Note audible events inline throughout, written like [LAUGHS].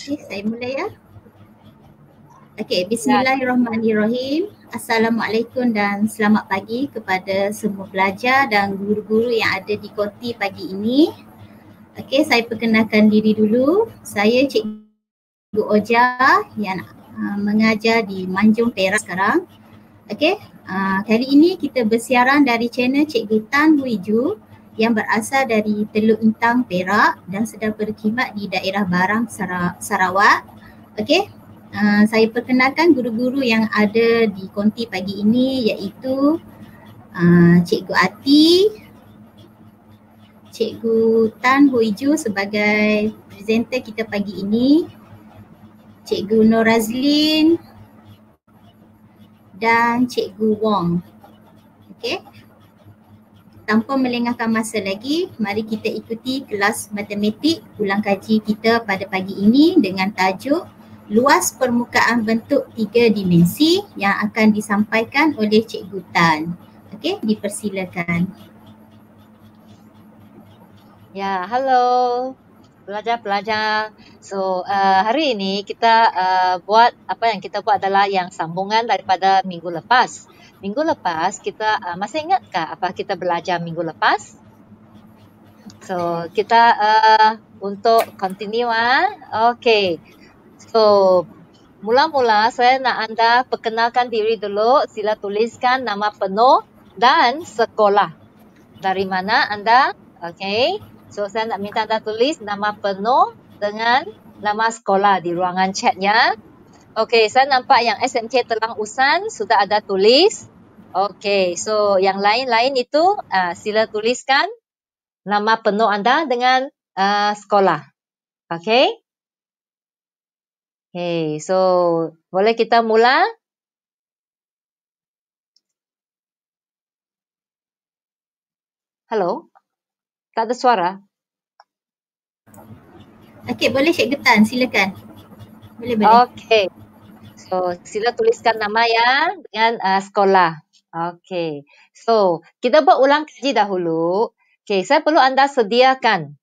Okay, saya mula ya. Okay, bismillahirrahmanirrahim. Assalamualaikum dan selamat pagi kepada semua pelajar dan guru-guru yang ada di KOTI pagi ini. Okay, saya perkenalkan diri dulu. Saya Cik Cikgu Oja yang uh, mengajar di Manjung Perak sekarang. Okay, uh, kali ini kita bersiaran dari channel Cik Tan Wiju yang berasal dari Teluk Intang Perak dan sedang berkhidmat di daerah Barang Sarawak. Okey, uh, saya perkenalkan guru-guru yang ada di konti pagi ini iaitu uh, Cikgu Ati, Cikgu Tan Huiju sebagai presenter kita pagi ini, Cikgu Nur Razlin dan Cikgu Wong. Okey tanpa melengahkan masa lagi, mari kita ikuti kelas matematik ulang kaji kita pada pagi ini dengan tajuk Luas Permukaan Bentuk Tiga Dimensi yang akan disampaikan oleh Cikgu Tan. Okey, dipersilakan. Ya, hello pelajar-pelajar. So, uh, hari ini kita uh, buat apa yang kita buat adalah yang sambungan daripada minggu lepas. Minggu lepas kita uh, masih ingatkah apa kita belajar minggu lepas? So kita uh, untuk continue ah. Okay. So mula-mula saya nak anda perkenalkan diri dulu. Sila tuliskan nama penuh dan sekolah. Dari mana anda? Okay. So saya nak minta anda tulis nama penuh dengan nama sekolah di ruangan chatnya. Okay, saya nampak yang SMC Telang Usan sudah ada tulis. Okay, so yang lain-lain itu uh, sila tuliskan nama penuh anda dengan uh, sekolah. Okay? Okay, so boleh kita mula? Hello? Tak ada suara? Okay, boleh Cik Getan, silakan. Boleh, boleh. Okay. So, sila tuliskan nama ya dengan uh, sekolah. Okay. So, kita buat ulang kaji dahulu. Okay, saya perlu anda sediakan.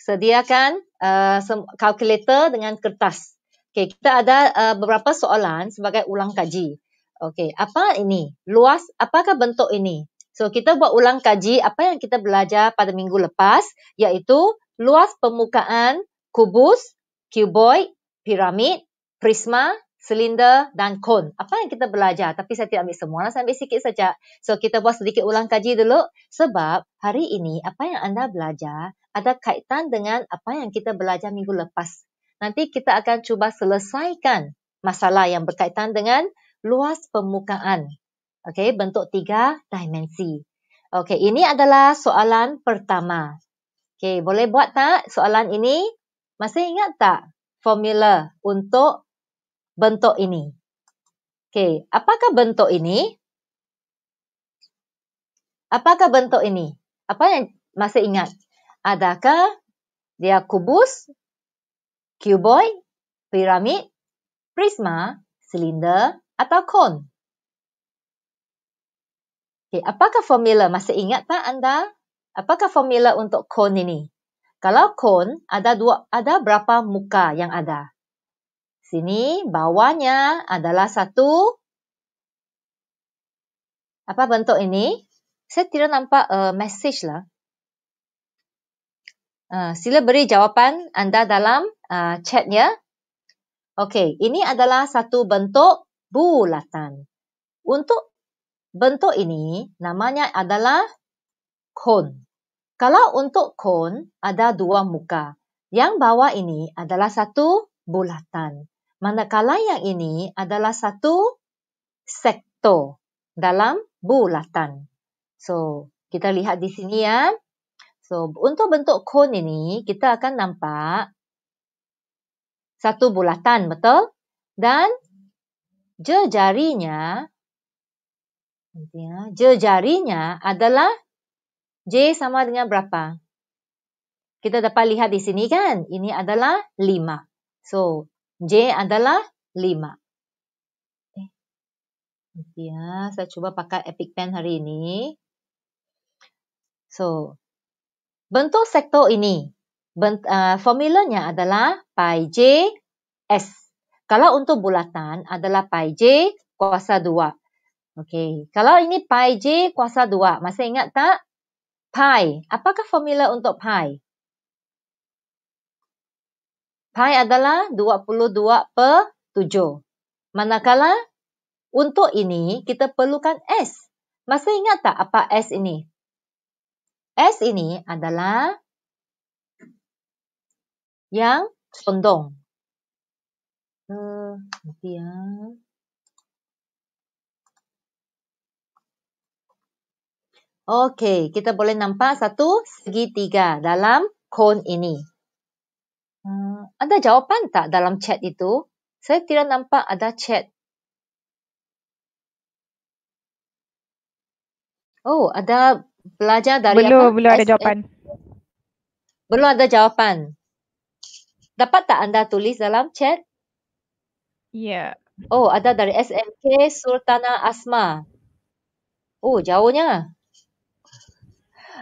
Sediakan uh, calculator dengan kertas. Okay, kita ada uh, beberapa soalan sebagai ulang kaji. Okay, apa ini? Luas, apakah bentuk ini? So, kita buat ulang kaji apa yang kita belajar pada minggu lepas, iaitu luas permukaan kubus, cuboid, piramid, prisma, silinder dan cone. Apa yang kita belajar tapi saya tidak ambil semua, lah, saya ambil sikit saja. So kita buat sedikit ulang kaji dulu sebab hari ini apa yang anda belajar ada kaitan dengan apa yang kita belajar minggu lepas. Nanti kita akan cuba selesaikan masalah yang berkaitan dengan luas permukaan. Okey, bentuk tiga dimensi. Okey, ini adalah soalan pertama. Okey, boleh buat tak soalan ini? Masih ingat tak formula untuk bentuk ini. Okay, apakah bentuk ini? Apakah bentuk ini? Apa yang masih ingat? Adakah dia kubus, cuboid, piramid, prisma, silinder atau kon? Okay, apakah formula masih ingat tak anda? Apakah formula untuk kon ini? Kalau kon ada dua ada berapa muka yang ada? Sini bawahnya adalah satu. Apa bentuk ini? Saya tidak nampak uh, message lah. Uh, sila beri jawapan anda dalam uh, chatnya. Okey, ini adalah satu bentuk bulatan. Untuk bentuk ini, namanya adalah cone. Kalau untuk cone, ada dua muka. Yang bawah ini adalah satu bulatan. Manakala yang ini adalah satu sektor dalam bulatan. So, kita lihat di sini ya. So, untuk bentuk cone ini, kita akan nampak satu bulatan, betul? Dan jejarinya, ya, jejarinya adalah J sama dengan berapa? Kita dapat lihat di sini kan? Ini adalah lima. So, J adalah 5. Okay. Eh, ya, saya cuba pakai epic pen hari ini. So, bentuk sektor ini, bent, uh, eh, formulanya adalah pi J S. Kalau untuk bulatan adalah pi J kuasa 2. Okay, kalau ini pi J kuasa 2, masih ingat tak? Pi, apakah formula untuk pi? pi adalah 22 per 7. Manakala untuk ini kita perlukan S. Masih ingat tak apa S ini? S ini adalah yang condong. Uh, hmm, ya. Okey, kita boleh nampak satu segitiga dalam kon ini ada jawapan tak dalam chat itu? Saya tidak nampak ada chat. Oh, ada belajar dari belum, apa? Belum ada jawapan. Belum ada jawapan. Dapat tak anda tulis dalam chat? Ya. Yeah. Oh, ada dari SMK Sultana Asma. Oh, jauhnya.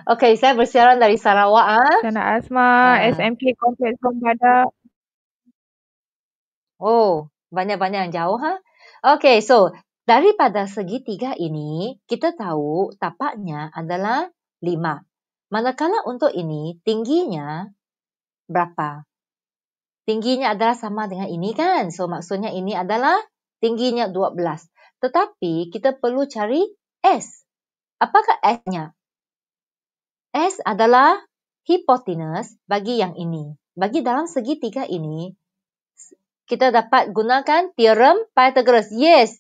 Okay, saya bersiaran dari Sarawak. Ha? Ah. Sana Asma, ha. Ah. SMK Complex Badak. Oh, banyak-banyak yang jauh. Ha? Okay, so daripada segitiga ini, kita tahu tapaknya adalah lima. Manakala untuk ini, tingginya berapa? Tingginya adalah sama dengan ini kan? So, maksudnya ini adalah tingginya 12. Tetapi, kita perlu cari S. Apakah S-nya? S adalah hipotenus bagi yang ini. Bagi dalam segi tiga ini, kita dapat gunakan teorem Pythagoras. Yes,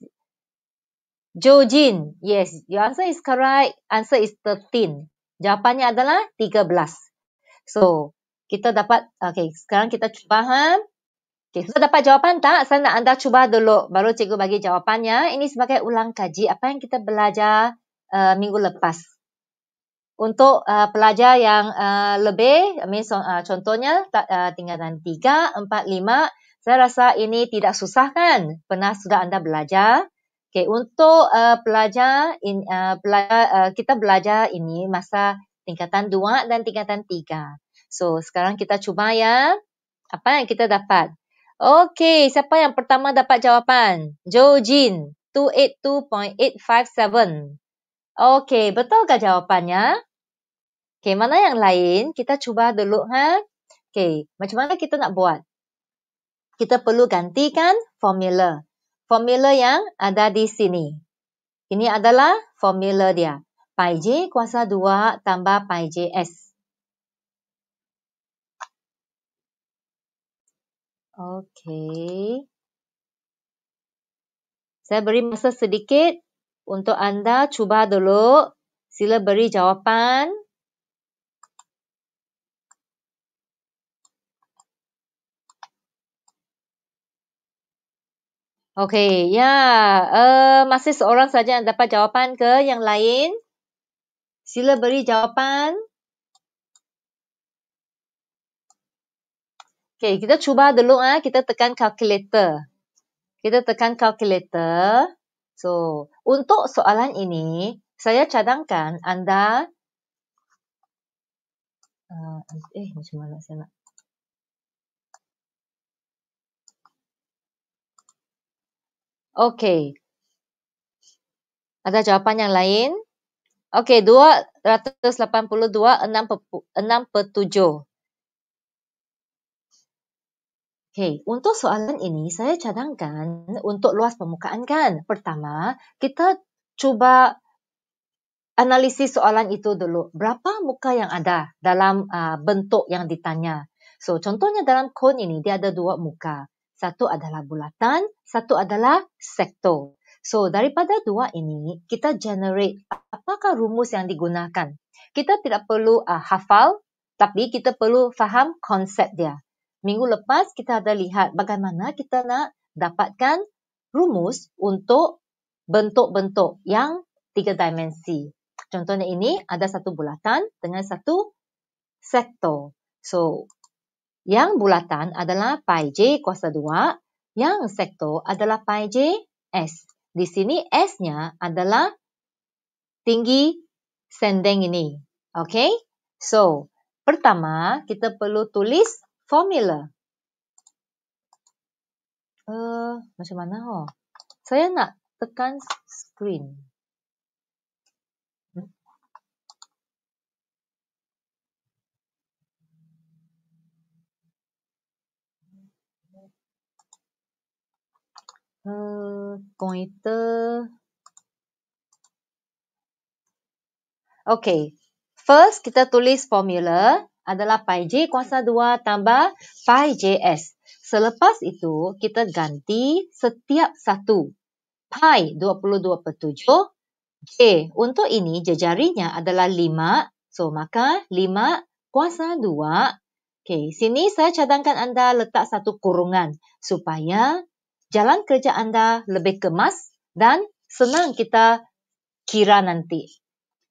Jojin. Yes, your answer is correct. Answer is 13. Jawapannya adalah 13. So, kita dapat, okay, sekarang kita faham. Okay, sudah dapat jawapan tak? Saya nak anda cuba dulu, baru cikgu bagi jawapannya. Ini sebagai ulang kaji apa yang kita belajar uh, minggu lepas untuk uh, pelajar yang uh, lebih uh, contohnya uh, tingkatan 3 4 5 saya rasa ini tidak susah kan pernah sudah anda belajar Okay, untuk uh, pelajar in, uh, pelajar uh, kita belajar ini masa tingkatan 2 dan tingkatan 3 so sekarang kita cuba ya apa yang kita dapat okey siapa yang pertama dapat jawapan jojin 282.857 Okey, betul ke jawapannya? Okay, mana yang lain kita cuba dulu ha. Okay, macam mana kita nak buat? Kita perlu gantikan formula. Formula yang ada di sini. Ini adalah formula dia. Pi J kuasa 2 tambah Pi J S. Okay. Saya beri masa sedikit untuk anda cuba dulu. Sila beri jawapan. Jawapan. Okay, ya. Yeah. Uh, masih seorang saja yang dapat jawapan ke yang lain? Sila beri jawapan. Okay, kita cuba dulu. ah. Kita tekan calculator. Kita tekan calculator. So, untuk soalan ini, saya cadangkan anda... Uh, eh, macam mana saya nak... Okey. Ada jawapan yang lain? Okey, 282, 6.7. Okay, untuk soalan ini saya cadangkan untuk luas permukaan kan. Pertama, kita cuba analisis soalan itu dulu. Berapa muka yang ada dalam uh, bentuk yang ditanya? So, contohnya dalam cone ini dia ada dua muka satu adalah bulatan, satu adalah sektor. So, daripada dua ini, kita generate apakah rumus yang digunakan. Kita tidak perlu uh, hafal, tapi kita perlu faham konsep dia. Minggu lepas, kita ada lihat bagaimana kita nak dapatkan rumus untuk bentuk-bentuk yang tiga dimensi. Contohnya ini, ada satu bulatan dengan satu sektor. So, yang bulatan adalah pi j kuasa 2, yang sektor adalah pi j s. Di sini s-nya adalah tinggi sendeng ini. Okay? So, pertama kita perlu tulis formula. Uh, macam mana? Oh? Saya nak tekan screen. pointer. Okay. First, kita tulis formula adalah pi j kuasa 2 tambah pi js. Selepas itu, kita ganti setiap satu. Pi 22 per 7. J untuk ini jejarinya adalah 5. So, maka 5 kuasa 2 Okey, sini saya cadangkan anda letak satu kurungan supaya jalan kerja anda lebih kemas dan senang kita kira nanti.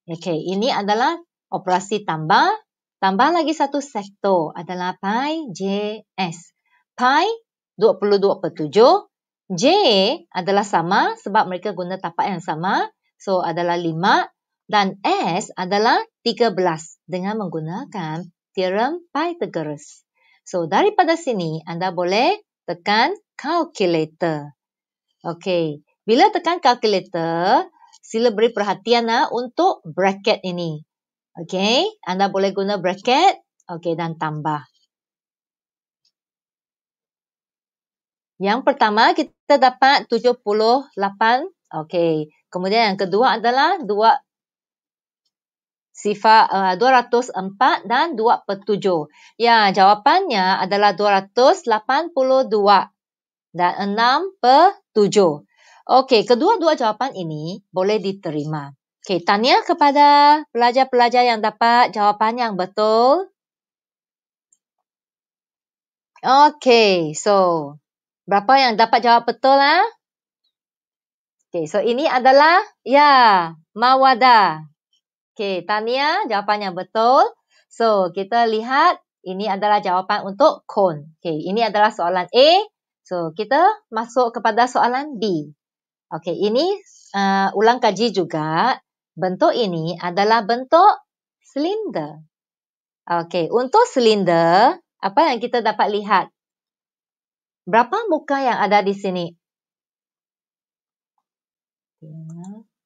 Okey, ini adalah operasi tambah. Tambah lagi satu sektor adalah pi j s Pi 22/7, j adalah sama sebab mereka guna tapak yang sama. So adalah 5 dan s adalah 13 dengan menggunakan theorem Pythagoras. So daripada sini anda boleh tekan calculator. Okay, bila tekan calculator, sila beri perhatian lah untuk bracket ini. Okay, anda boleh guna bracket. Okay, dan tambah. Yang pertama kita dapat 78. Okay, kemudian yang kedua adalah 2, sifat uh, 204 dan 27. Ya, jawapannya adalah 282 dan 6 per 7. Okey, kedua-dua jawapan ini boleh diterima. Okey, tanya kepada pelajar-pelajar yang dapat jawapan yang betul. Okey, so berapa yang dapat jawab betul ah? Okey, so ini adalah ya, Mawada. Okey, Tania, jawapan yang betul. So, kita lihat ini adalah jawapan untuk cone. Okey, ini adalah soalan A. So, kita masuk kepada soalan B. Okey, ini uh, ulang kaji juga. Bentuk ini adalah bentuk silinder. Okey, untuk silinder, apa yang kita dapat lihat? Berapa muka yang ada di sini?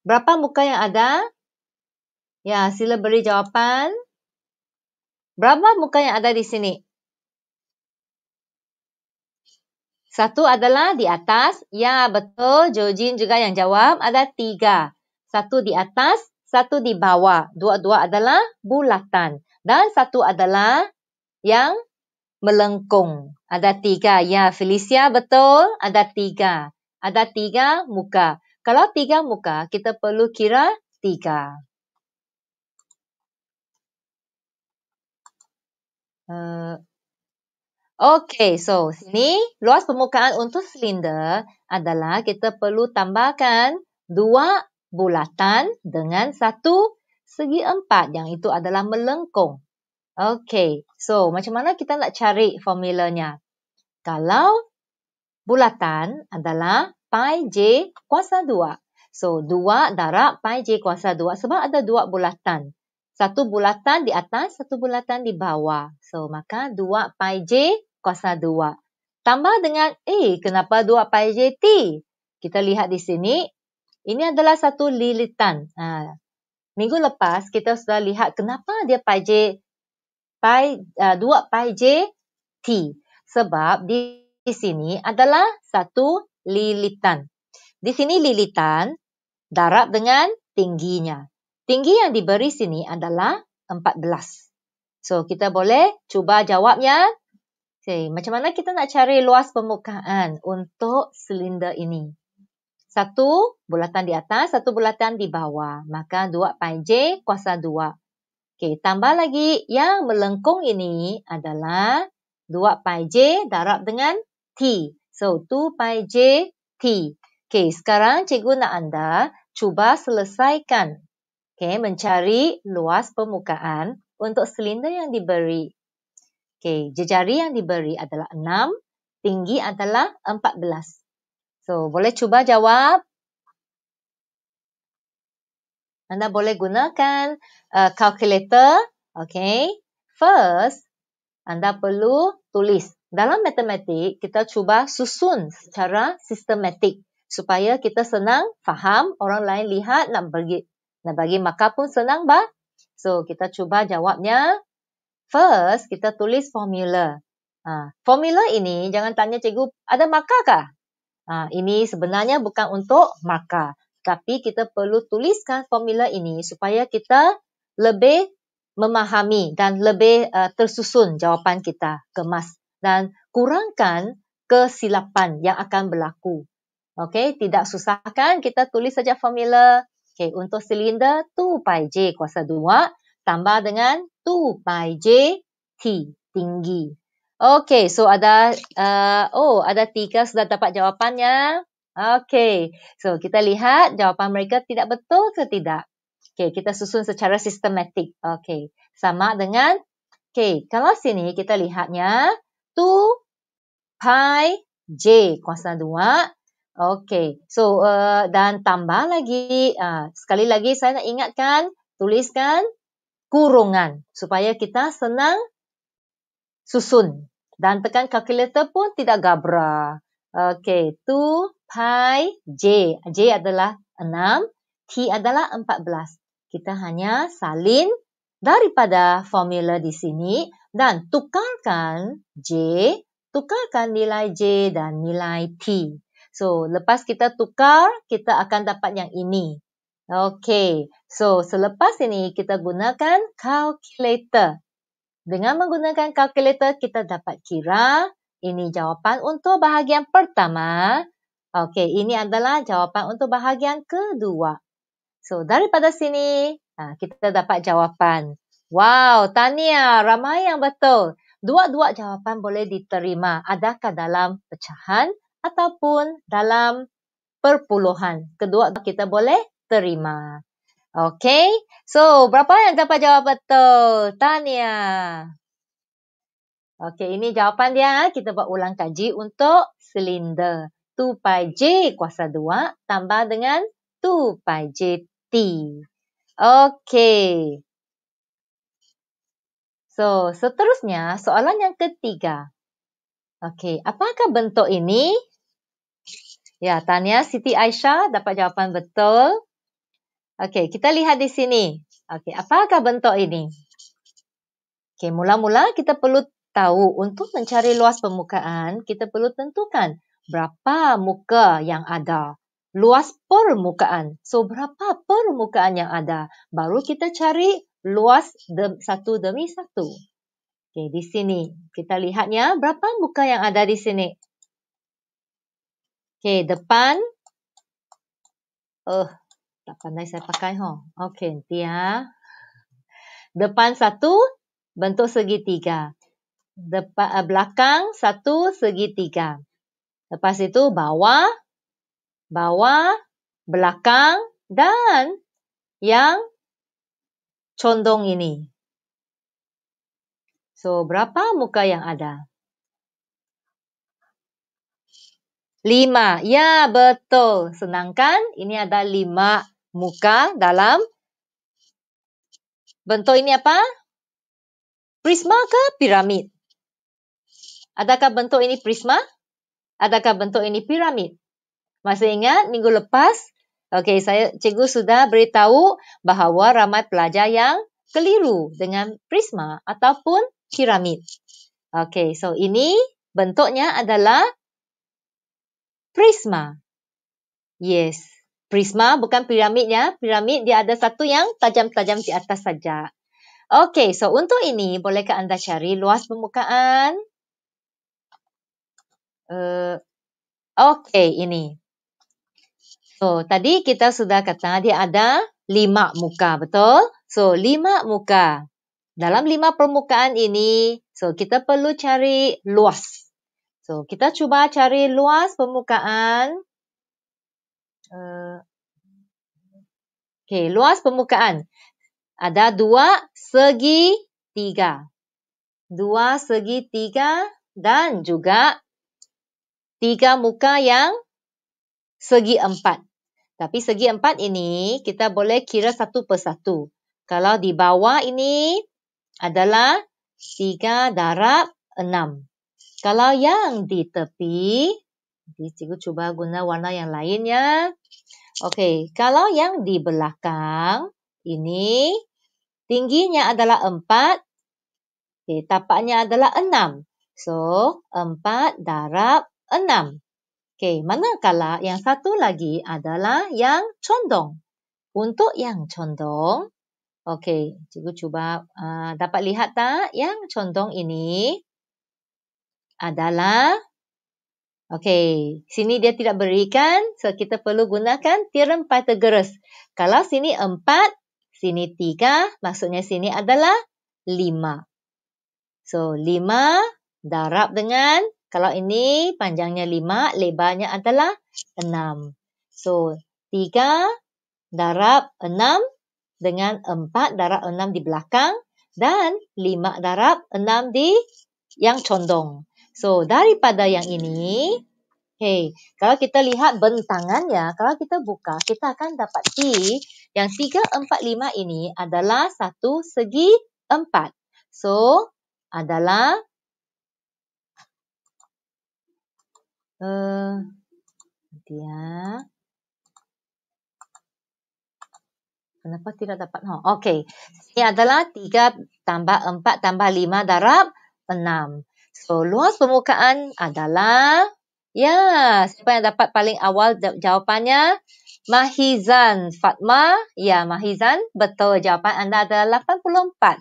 Berapa muka yang ada? Ya, sila beri jawapan. Berapa muka yang ada di sini? Satu adalah di atas. Ya, betul. Jojin juga yang jawab. Ada tiga. Satu di atas, satu di bawah. Dua-dua adalah bulatan. Dan satu adalah yang melengkung. Ada tiga. Ya, Felicia betul. Ada tiga. Ada tiga muka. Kalau tiga muka, kita perlu kira tiga. Eh, okay, so sini luas permukaan untuk silinder adalah kita perlu tambahkan dua bulatan dengan satu segi empat yang itu adalah melengkung. Okay, so macam mana kita nak cari formulanya? Kalau bulatan adalah pi j kuasa dua, So dua darab pi j kuasa dua sebab ada dua bulatan satu bulatan di atas, satu bulatan di bawah. So, maka 2 pi j kuasa 2. Tambah dengan, eh, kenapa 2 pi j t? Kita lihat di sini, ini adalah satu lilitan. Ha. Minggu lepas, kita sudah lihat kenapa dia pi j, pi, uh, eh, 2 pi j t. Sebab di, di sini adalah satu lilitan. Di sini lilitan darab dengan tingginya. Tinggi yang diberi sini adalah 14. So kita boleh cuba jawabnya. Okay, macam mana kita nak cari luas permukaan untuk silinder ini? Satu bulatan di atas, satu bulatan di bawah. Maka 2 pi j kuasa 2. Okay, tambah lagi yang melengkung ini adalah 2 pi j darab dengan t. So 2 pi j t. Okay, sekarang cikgu nak anda cuba selesaikan Okay, mencari luas permukaan untuk silinder yang diberi. Okay, jejari yang diberi adalah 6, tinggi adalah 14. So, boleh cuba jawab. Anda boleh gunakan uh, Okay, first, anda perlu tulis. Dalam matematik, kita cuba susun secara sistematik supaya kita senang faham, orang lain lihat nak nak bagi markah pun senang, Ba. So, kita cuba jawabnya. First, kita tulis formula. Ha, formula ini, jangan tanya cikgu, ada markah kah? Ha, ini sebenarnya bukan untuk markah. Tapi kita perlu tuliskan formula ini supaya kita lebih memahami dan lebih uh, tersusun jawapan kita kemas. Dan kurangkan kesilapan yang akan berlaku. Okey, tidak susahkan kita tulis saja formula. Okey, untuk silinder 2 pi J kuasa 2 tambah dengan 2 pi J T tinggi. Okey, so ada uh, oh ada tiga sudah dapat jawapannya. Okey, so kita lihat jawapan mereka tidak betul ke tidak. Okey, kita susun secara sistematik. Okey, sama dengan Okey, kalau sini kita lihatnya 2 pi J kuasa Okay, so uh, dan tambah lagi, uh, sekali lagi saya nak ingatkan, tuliskan kurungan supaya kita senang susun. Dan tekan kalkulator pun tidak gabra. Okay, 2 pi j. J adalah 6, t adalah 14. Kita hanya salin daripada formula di sini dan tukarkan j, tukarkan nilai j dan nilai t. So, lepas kita tukar, kita akan dapat yang ini. Okay. So, selepas ini kita gunakan calculator. Dengan menggunakan calculator, kita dapat kira. Ini jawapan untuk bahagian pertama. Okay, ini adalah jawapan untuk bahagian kedua. So, daripada sini, ha, kita dapat jawapan. Wow, Tania, ramai yang betul. Dua-dua jawapan boleh diterima. Adakah dalam pecahan ataupun dalam perpuluhan. Kedua kita boleh terima. Okay, so berapa yang dapat jawab betul? Tanya. Okay, ini jawapan dia. Kita buat ulang kaji untuk silinder. 2 pi J kuasa 2 tambah dengan 2 pi J T. Okay. So, seterusnya soalan yang ketiga. Okay, apakah bentuk ini? Ya, tanya Siti Aisyah dapat jawapan betul. Okey, kita lihat di sini. Okey, apakah bentuk ini? Okey, mula-mula kita perlu tahu untuk mencari luas permukaan, kita perlu tentukan berapa muka yang ada. Luas permukaan. So, berapa permukaan yang ada? Baru kita cari luas de- satu demi satu. Okey, di sini kita lihatnya berapa muka yang ada di sini? Okay, depan. Eh, uh, tak pandai saya pakai ha. Okay, nanti ya. Depan satu, bentuk segitiga. tiga. Depan, uh, ah, belakang satu, segitiga. Lepas itu bawah, bawah, belakang dan yang condong ini. So, berapa muka yang ada? Lima. Ya, betul. Senangkan, Ini ada lima muka dalam. Bentuk ini apa? Prisma ke piramid? Adakah bentuk ini prisma? Adakah bentuk ini piramid? Masih ingat minggu lepas? Okey, saya cikgu sudah beritahu bahawa ramai pelajar yang keliru dengan prisma ataupun piramid. Okey, so ini bentuknya adalah Prisma. Yes, prisma bukan piramid ya. Piramid dia ada satu yang tajam-tajam di atas saja. Okay, so untuk ini bolehkah anda cari luas permukaan? Uh, eh, okay, ini. So, tadi kita sudah kata dia ada lima muka, betul? So, lima muka. Dalam lima permukaan ini, so kita perlu cari luas. So kita cuba cari luas permukaan. Eh, okay, luas permukaan. Ada dua segi tiga. Dua segi tiga dan juga tiga muka yang segi empat. Tapi segi empat ini kita boleh kira satu persatu. Kalau di bawah ini adalah tiga darab enam. Kalau yang di tepi, jadi cikgu cuba guna warna yang lain ya. Okey, kalau yang di belakang ini tingginya adalah 4, okay, tapaknya adalah 6. So, 4 darab 6. Okey, manakala yang satu lagi adalah yang condong. Untuk yang condong, okey, cikgu cuba uh, dapat lihat tak yang condong ini adalah Okey, sini dia tidak berikan, so kita perlu gunakan teorem Pythagoras. Kalau sini 4, sini 3, maksudnya sini adalah 5. So, 5 darab dengan, kalau ini panjangnya 5, lebarnya adalah 6. So, 3 darab 6 dengan 4 darab 6 di belakang dan 5 darab 6 di yang condong. So, daripada yang ini, hey, kalau kita lihat bentangannya, kalau kita buka, kita akan dapat dapati yang 3, 4, 5 ini adalah satu segi 4. So, adalah uh, eh, dia ya. Kenapa tidak dapat? Oh, Okey. Ini adalah 3 tambah 4 tambah 5 darab 6. So, luas permukaan adalah ya, siapa yang dapat paling awal jawapannya? Mahizan Fatma. Ya, Mahizan, betul jawapan anda adalah 84.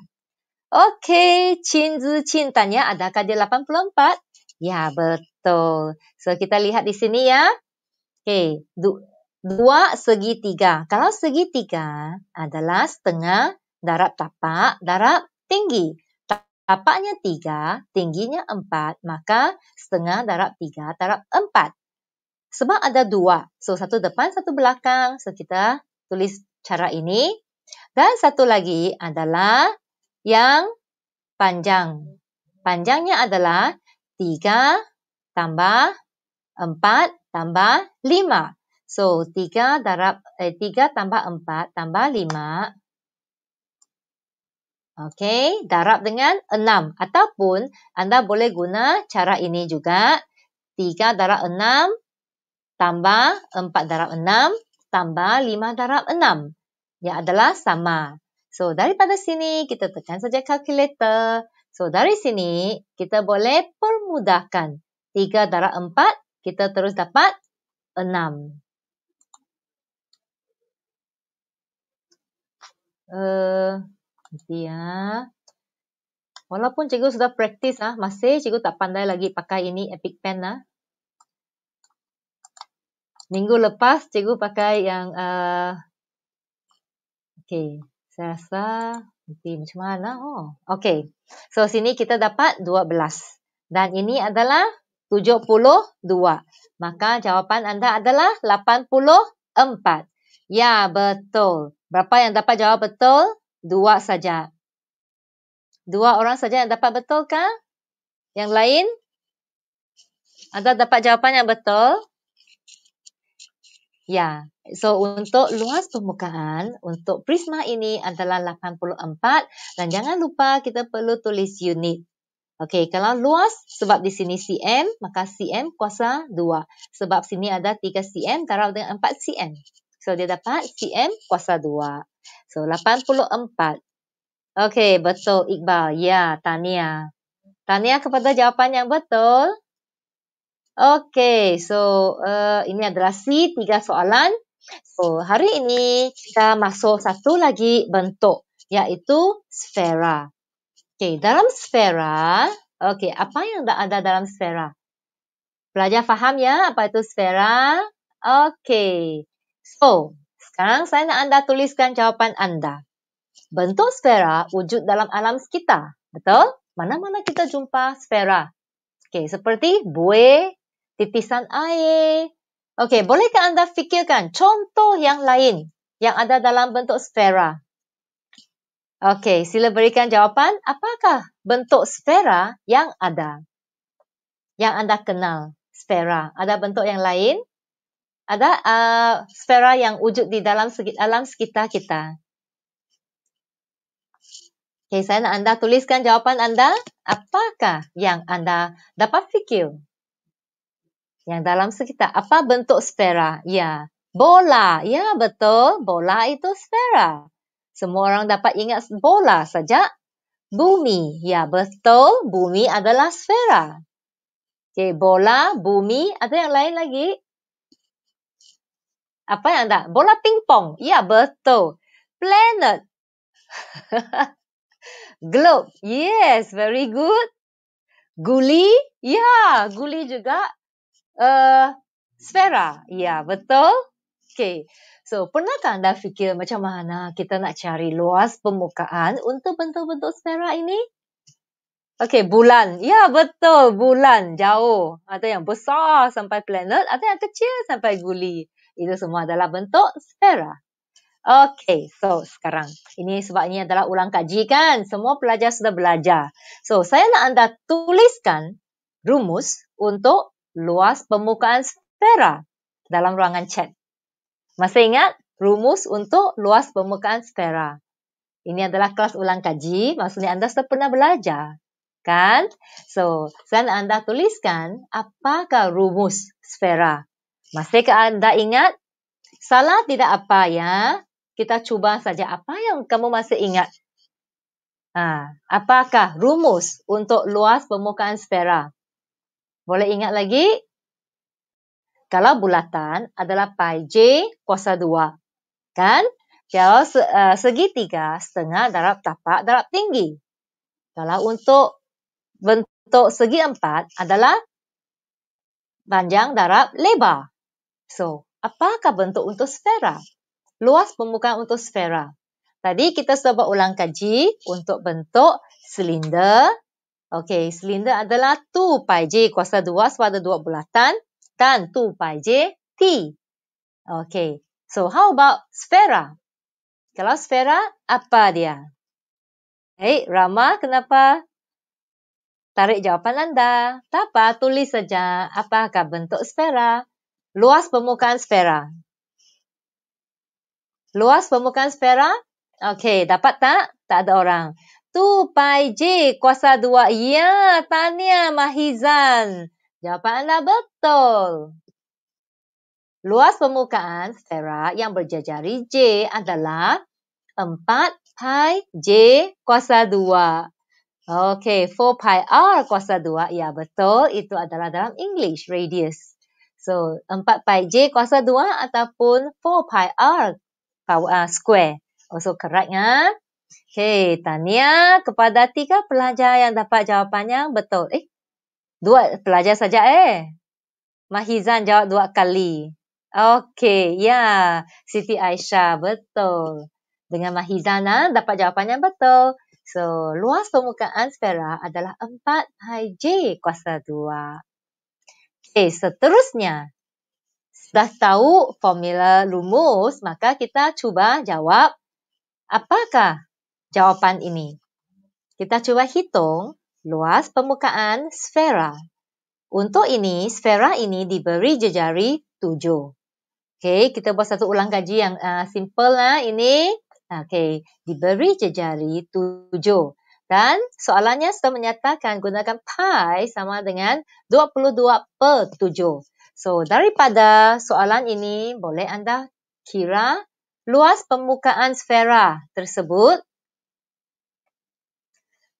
Okey, Chin Zu Chin tanya adakah dia 84? Ya, betul. So, kita lihat di sini ya. Okey, du dua segi tiga. Kalau segi tiga adalah setengah darab tapak, darab tinggi. Apaknya tiga, tingginya empat, maka setengah darab tiga darab empat. Sebab ada dua, so satu depan, satu belakang. So kita tulis cara ini. Dan satu lagi adalah yang panjang. Panjangnya adalah tiga tambah empat tambah lima. So tiga darab eh, tiga tambah empat tambah lima Okey, darab dengan 6 ataupun anda boleh guna cara ini juga. 3 darab 6 tambah 4 darab 6 tambah 5 darab 6. Ia adalah sama. So, daripada sini kita tekan saja kalkulator. So, dari sini kita boleh permudahkan. 3 darab 4 kita terus dapat 6. Uh, eh, Nanti ya. Walaupun cikgu sudah praktis, ah masih cikgu tak pandai lagi pakai ini Epic Pen. Ha. Minggu lepas cikgu pakai yang... Uh, eh, okay, saya rasa... Nanti macam mana? Oh, okay. So, sini kita dapat 12. Dan ini adalah 72. Maka jawapan anda adalah 84. Ya, betul. Berapa yang dapat jawab betul? dua saja. Dua orang saja yang dapat betul kah? Yang lain? Anda dapat jawapan yang betul? Ya. So untuk luas permukaan untuk prisma ini adalah 84 dan jangan lupa kita perlu tulis unit. Okey, kalau luas sebab di sini cm maka cm kuasa 2. Sebab sini ada 3 cm darab dengan 4 cm. So dia dapat cm kuasa 2. So 84. Okey, betul Iqbal. Ya, Tania. Tania kepada jawapan yang betul. Okey, so uh, ini adalah C, tiga soalan. So, hari ini kita masuk satu lagi bentuk iaitu sfera. Okey, dalam sfera, okey, apa yang dah ada dalam sfera? Pelajar faham ya apa itu sfera? Okey. So, sekarang saya nak anda tuliskan jawapan anda. Bentuk sfera wujud dalam alam sekitar. Betul? Mana-mana kita jumpa sfera. Okey, seperti buih, titisan air. Okey, bolehkah anda fikirkan contoh yang lain yang ada dalam bentuk sfera? Okey, sila berikan jawapan. Apakah bentuk sfera yang ada? Yang anda kenal sfera. Ada bentuk yang lain? ada uh, sfera yang wujud di dalam alam sekitar kita. Okay, saya nak anda tuliskan jawapan anda. Apakah yang anda dapat fikir? Yang dalam sekitar. Apa bentuk sfera? Ya, bola. Ya, betul. Bola itu sfera. Semua orang dapat ingat bola saja. Bumi. Ya, betul. Bumi adalah sfera. Okay, bola, bumi. Ada yang lain lagi? apa yang dah bola pingpong ya betul planet [LAUGHS] globe yes very good guli ya guli juga uh, sfera ya betul okay so pernahkah anda fikir macam mana kita nak cari luas permukaan untuk bentuk-bentuk sfera ini Okay, bulan. Ya, betul. Bulan. Jauh. Ada yang besar sampai planet. Ada yang kecil sampai guli itu semua adalah bentuk sfera. Okay, so sekarang ini sebabnya adalah ulang kaji kan? Semua pelajar sudah belajar. So, saya nak anda tuliskan rumus untuk luas permukaan sfera dalam ruangan chat. Masih ingat rumus untuk luas permukaan sfera? Ini adalah kelas ulang kaji, maksudnya anda sudah pernah belajar. Kan? So, saya nak anda tuliskan apakah rumus sfera masih ke anda ingat? Salah tidak apa ya. Kita cuba saja apa yang kamu masih ingat. Ha, apakah rumus untuk luas permukaan sfera? Boleh ingat lagi? Kalau bulatan adalah pi j kuasa 2. Kan? Kalau eh, segi tiga setengah darab tapak darab tinggi. Kalau untuk bentuk segi empat adalah panjang darab lebar. So, apakah bentuk untuk sfera? Luas permukaan untuk sfera. Tadi kita sudah buat ulang kaji untuk bentuk silinder. Okey, silinder adalah 2 pi j kuasa 2 sepada 2 bulatan dan 2 pi j t. Okey, so how about sfera? Kalau sfera, apa dia? Eh, hey, Rama, kenapa? Tarik jawapan anda. Tak apa, tulis saja apakah bentuk sfera. Luas permukaan sfera. Luas permukaan sfera. Okey, dapat tak? Tak ada orang. 2 pi J kuasa 2. Ya, Tania, Mahizan. Jawapan anda betul. Luas permukaan sfera yang berjajari J adalah 4 pi J kuasa 2. Okay, 4 pi R kuasa 2. Ya, betul. Itu adalah dalam English, radius. So 4 pi J kuasa 2 ataupun 4 pi R uh, square. Also correct ya. Okay, tanya kepada tiga pelajar yang dapat jawapan yang betul. Eh, dua pelajar saja eh. Mahizan jawab dua kali. Okay, ya. Yeah. Siti Aisyah, betul. Dengan Mahizan ah, dapat jawapan yang betul. So, luas permukaan sfera adalah 4 pi J kuasa 2. Okey, eh, seterusnya. Sudah tahu formula rumus, maka kita cuba jawab apakah jawapan ini. Kita cuba hitung luas permukaan sfera. Untuk ini, sfera ini diberi jejari 7. Okey, kita buat satu ulang kaji yang uh, simple lah ini. Okey, diberi jejari 7. Dan soalannya sudah menyatakan gunakan pi sama dengan 22 per 7. So, daripada soalan ini, boleh anda kira luas permukaan sfera tersebut?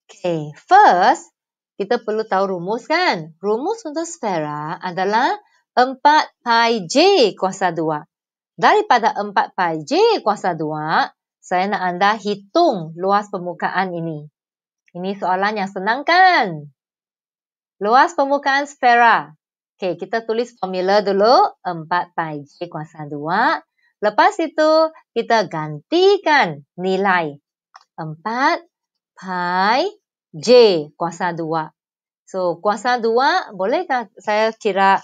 Okay, first, kita perlu tahu rumus kan? Rumus untuk sfera adalah 4 pi j kuasa 2. Daripada 4 pi j kuasa 2, saya nak anda hitung luas permukaan ini. Ini soalan yang senang kan? Luas permukaan sfera. Okey, kita tulis formula dulu. 4 pi j kuasa 2. Lepas itu, kita gantikan nilai. 4 pi j kuasa 2. So, kuasa 2, bolehkah saya kira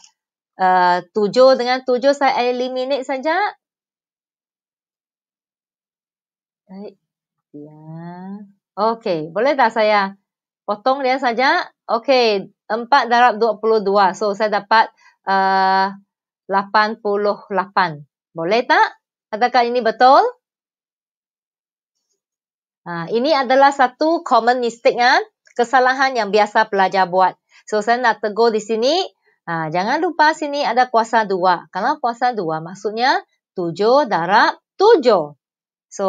eh, uh, 7 dengan 7 saya eliminate saja? Baik. Ya. Okey, boleh tak saya potong dia saja? Okey, 4 darab 22. So, saya dapat eh, uh, 88. Boleh tak? Adakah ini betul? Uh, ini adalah satu common mistake, kan? kesalahan yang biasa pelajar buat. So, saya nak tegur di sini. Uh, jangan lupa sini ada kuasa 2. Kalau kuasa 2 maksudnya 7 darab 7. So,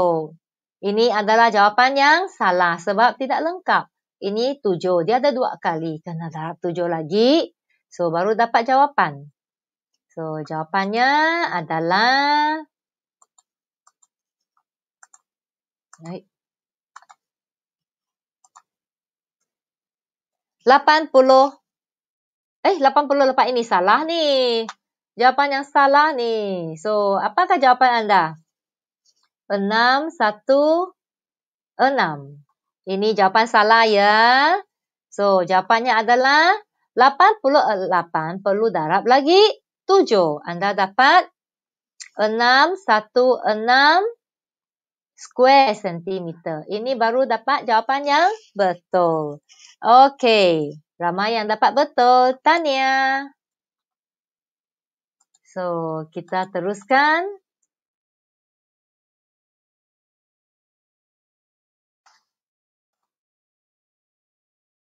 ini adalah jawapan yang salah sebab tidak lengkap. Ini tujuh. Dia ada dua kali. Kena darab tujuh lagi. So, baru dapat jawapan. So, jawapannya adalah... Baik. 80. Eh, 80 lepas ini salah ni. Jawapan yang salah ni. So, apakah jawapan anda? enam, satu, enam. Ini jawapan salah ya. So, jawapannya adalah lapan puluh lapan. perlu darab lagi tujuh. Anda dapat enam satu enam square centimeter. Ini baru dapat jawapan yang betul. Okey, ramai yang dapat betul. Tahniah. So, kita teruskan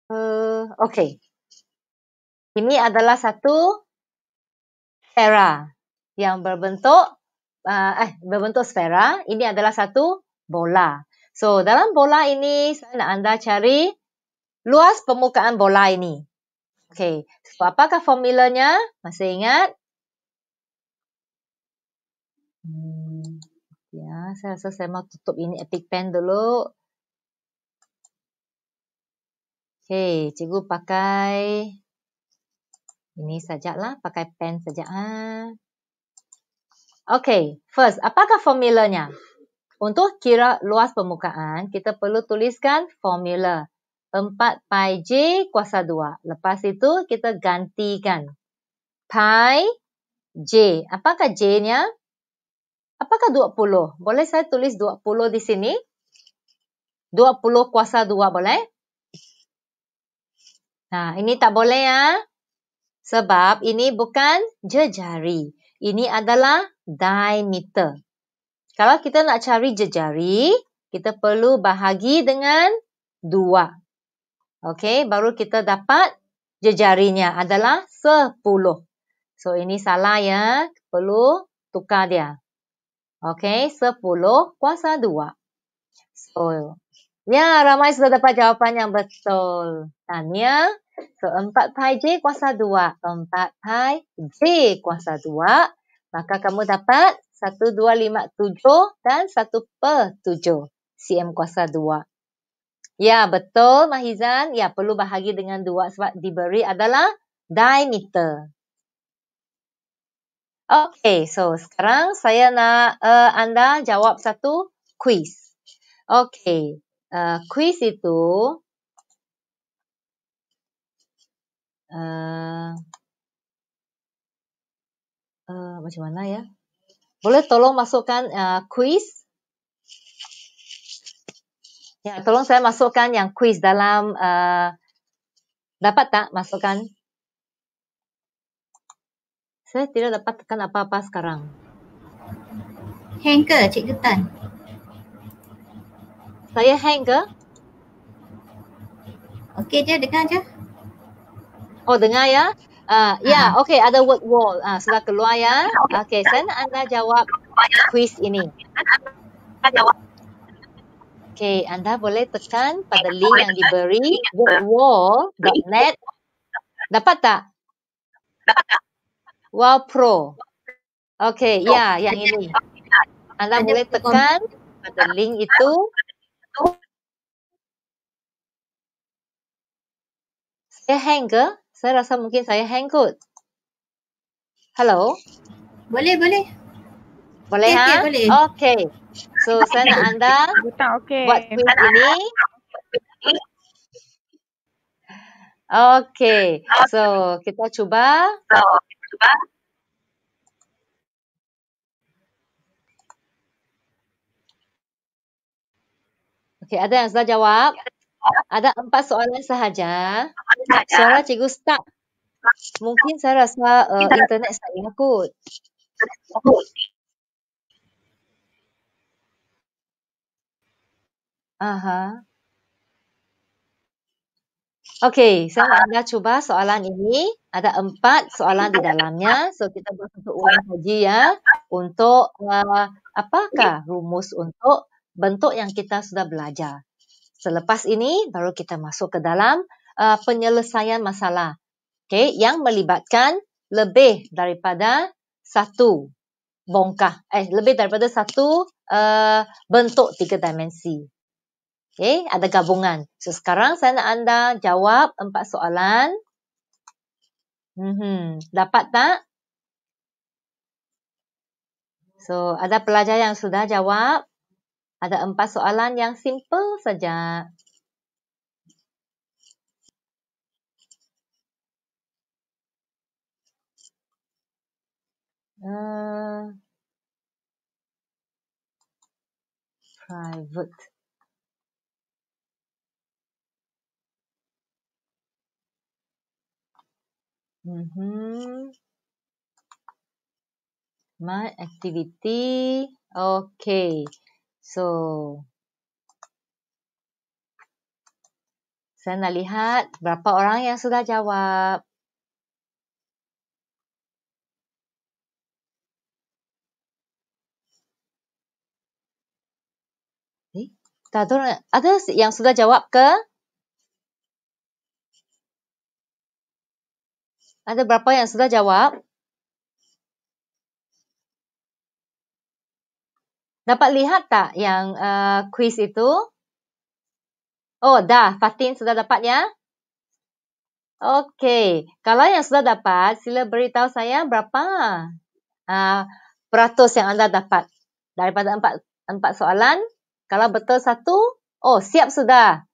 Uh, eh, okay. Ini adalah satu sfera yang berbentuk uh, eh berbentuk sfera. Ini adalah satu bola. So dalam bola ini saya nak anda cari luas permukaan bola ini. Okay. So, apakah formulanya? Masih ingat? Hmm, ya, saya rasa saya mau tutup ini epic pen dulu. Okay, cikgu pakai ini sajalah, pakai pen saja. Ha. Okey, first, apakah formulanya? Untuk kira luas permukaan, kita perlu tuliskan formula 4 pi j kuasa 2. Lepas itu, kita gantikan pi j. Apakah j-nya? Apakah 20? Boleh saya tulis 20 di sini? 20 kuasa 2 boleh? Nah ini tak boleh ya. Sebab ini bukan jejari. Ini adalah diameter. Kalau kita nak cari jejari, kita perlu bahagi dengan dua. Okey, baru kita dapat jejarinya adalah sepuluh. So, ini salah ya. Perlu tukar dia. Okey, sepuluh kuasa dua. So, Ya, ramai sudah dapat jawapan yang betul. Tanya. So, 4 pi J kuasa 2. 4 pi J kuasa 2. Maka kamu dapat 1257 dan 1 per 7 cm kuasa 2. Ya, betul Mahizan. Ya, perlu bahagi dengan 2 sebab diberi adalah diameter. Okay, so sekarang saya nak uh, anda jawab satu quiz. Okay, uh, quiz itu uh, uh, macam mana ya? Boleh tolong masukkan uh, quiz? Ya, tolong saya masukkan yang quiz dalam uh, dapat tak masukkan? Saya tidak dapat tekan apa-apa sekarang. Hanker, Cikgu Tan. Saya hang ke? Okey je, dengar je. Oh, dengar ya. Uh, ah, yeah, ya, ah. okey, ada word wall. Ah, uh, sudah keluar ya. Ah, okey, saya nak anda jawab quiz ini. Okey, anda boleh tekan pada link yang diberi wordwall.net. Dapat tak? Wow Pro. Okey, ya, yeah, yang ini. Anda boleh tekan pada link itu itu saya hang ke? Saya rasa mungkin saya hang kot. Hello? Boleh, boleh. Boleh, okay, ha? Okay, boleh. Okay. So, saya nak anda okay. buat quiz ini. Okay. So, kita cuba. So, kita cuba. Okey, ada yang sudah jawab. Ada empat soalan sahaja. Suara cikgu stuck. Mungkin saya rasa uh, internet saya ingat Aha. Okey, saya so nak cuba soalan ini. Ada empat soalan di dalamnya. So kita buat untuk ulang haji ya. Untuk uh, apakah rumus untuk bentuk yang kita sudah belajar. Selepas ini, baru kita masuk ke dalam uh, penyelesaian masalah okay, yang melibatkan lebih daripada satu bongkah, eh lebih daripada satu uh, bentuk tiga dimensi. Okay, ada gabungan. So, sekarang saya nak anda jawab empat soalan. mm Dapat tak? So, ada pelajar yang sudah jawab? Ada empat soalan yang simple saja. Uh, private. Mm -hmm. My activity. Okay. So, saya nak lihat berapa orang yang sudah jawab. Eh, tak ada, ada yang sudah jawab ke? Ada berapa yang sudah jawab? Dapat lihat tak yang uh, quiz itu? Oh, dah. Fatin sudah dapat ya? Okey. Kalau yang sudah dapat, sila beritahu saya berapa uh, peratus yang anda dapat daripada empat, empat soalan. Kalau betul satu, oh siap sudah.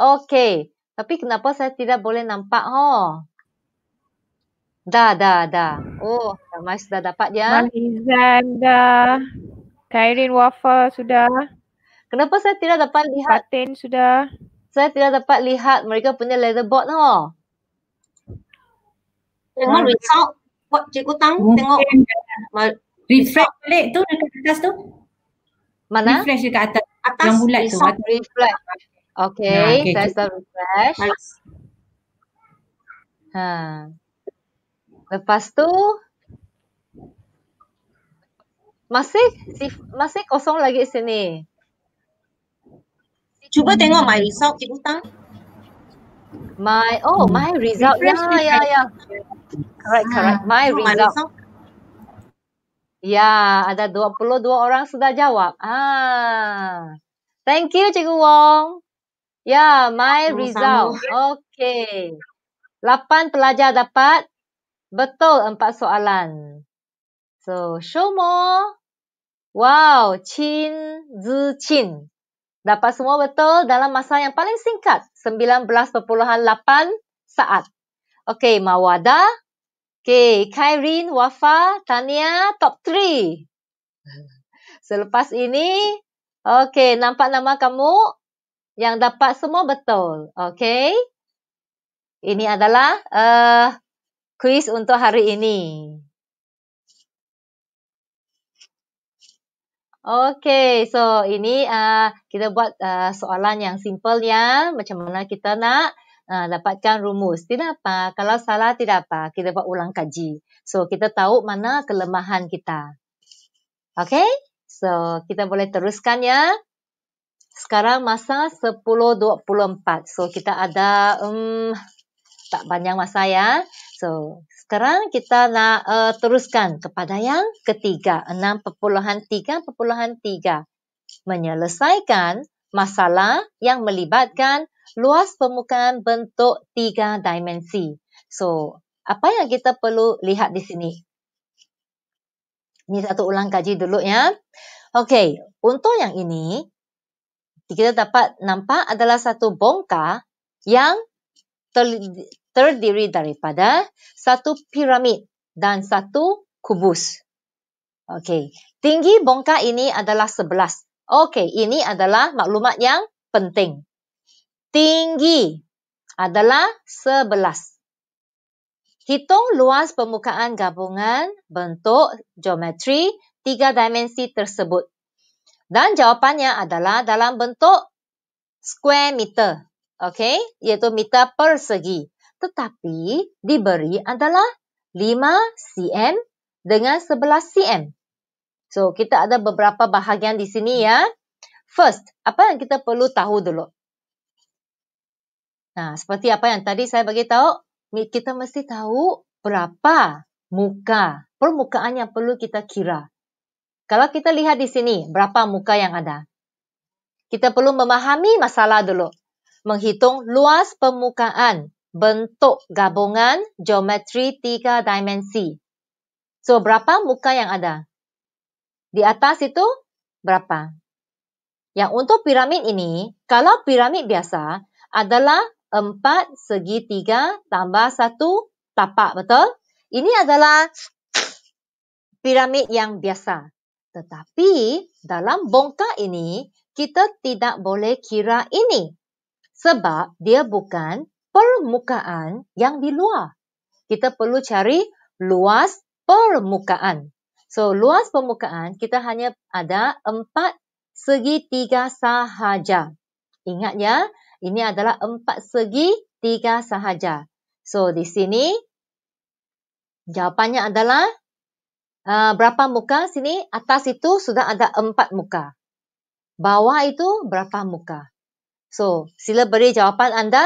Okey. Tapi kenapa saya tidak boleh nampak? ho? Dah, dah, dah. Oh, Mai sudah dapat ya. Mai Zanda. Dah. Kairin Wafa sudah. Kenapa saya tidak dapat lihat? Patin sudah. Saya tidak dapat lihat mereka punya leather board tau. Tengok result. Buat cikgu tang tengok. Refresh balik tu dekat atas tu. Mana? Refresh dekat atas. atas yang bulat tu. Atas. Refresh. Okay, ya, okay. saya start refresh. Ha. Lepas tu, masih si masih kosong lagi sini. Cuba tengok my result di hutang. My oh my result. Ya ya ya. Correct ah, correct. My result. Ya, ada 22 orang sudah jawab. Ah. Thank you Cikgu Wong. Ya, my result. Okay. 8 pelajar dapat. Betul 4 soalan. So show more, wow Chin Chin dapat semua betul dalam masa yang paling singkat, 19.8 saat. Okay, Mawada. Okay, Kairin, Wafa, Tania, top three. [LAUGHS] Selepas ini, okay, nampak nama kamu yang dapat semua betul. Okay. Ini adalah uh, quiz untuk hari ini. Okay, so ini uh, kita buat uh, soalan yang simple ya. Macam mana kita nak uh, dapatkan rumus. Tidak apa, kalau salah tidak apa. Kita buat ulang kaji. So, kita tahu mana kelemahan kita. Okay, so kita boleh teruskan ya. Sekarang masa 10.24. So, kita ada um, tak banyak masa ya. So, sekarang kita nak uh, teruskan kepada yang ketiga, 6.3.3. Menyelesaikan masalah yang melibatkan luas permukaan bentuk tiga dimensi. So, apa yang kita perlu lihat di sini? Ini satu ulang kaji dulu ya. Okey, untuk yang ini, kita dapat nampak adalah satu bongkar yang terdiri daripada satu piramid dan satu kubus. Okey, tinggi bongkah ini adalah 11. Okey, ini adalah maklumat yang penting. Tinggi adalah 11. Hitung luas permukaan gabungan bentuk geometri tiga dimensi tersebut. Dan jawapannya adalah dalam bentuk square meter. Okey, iaitu meter persegi tetapi diberi adalah 5 cm dengan 11 cm. So, kita ada beberapa bahagian di sini ya. First, apa yang kita perlu tahu dulu? Nah, seperti apa yang tadi saya bagi tahu, kita mesti tahu berapa muka, permukaan yang perlu kita kira. Kalau kita lihat di sini, berapa muka yang ada? Kita perlu memahami masalah dulu. Menghitung luas permukaan bentuk gabungan geometri tiga dimensi. So, berapa muka yang ada? Di atas itu, berapa? Yang untuk piramid ini, kalau piramid biasa adalah empat segitiga tambah satu tapak, betul? Ini adalah piramid yang biasa. Tetapi dalam bongkar ini, kita tidak boleh kira ini. Sebab dia bukan permukaan yang di luar. Kita perlu cari luas permukaan. So, luas permukaan kita hanya ada empat segi tiga sahaja. Ingat ya, ini adalah empat segi tiga sahaja. So, di sini jawapannya adalah uh, berapa muka sini? Atas itu sudah ada empat muka. Bawah itu berapa muka? So, sila beri jawapan anda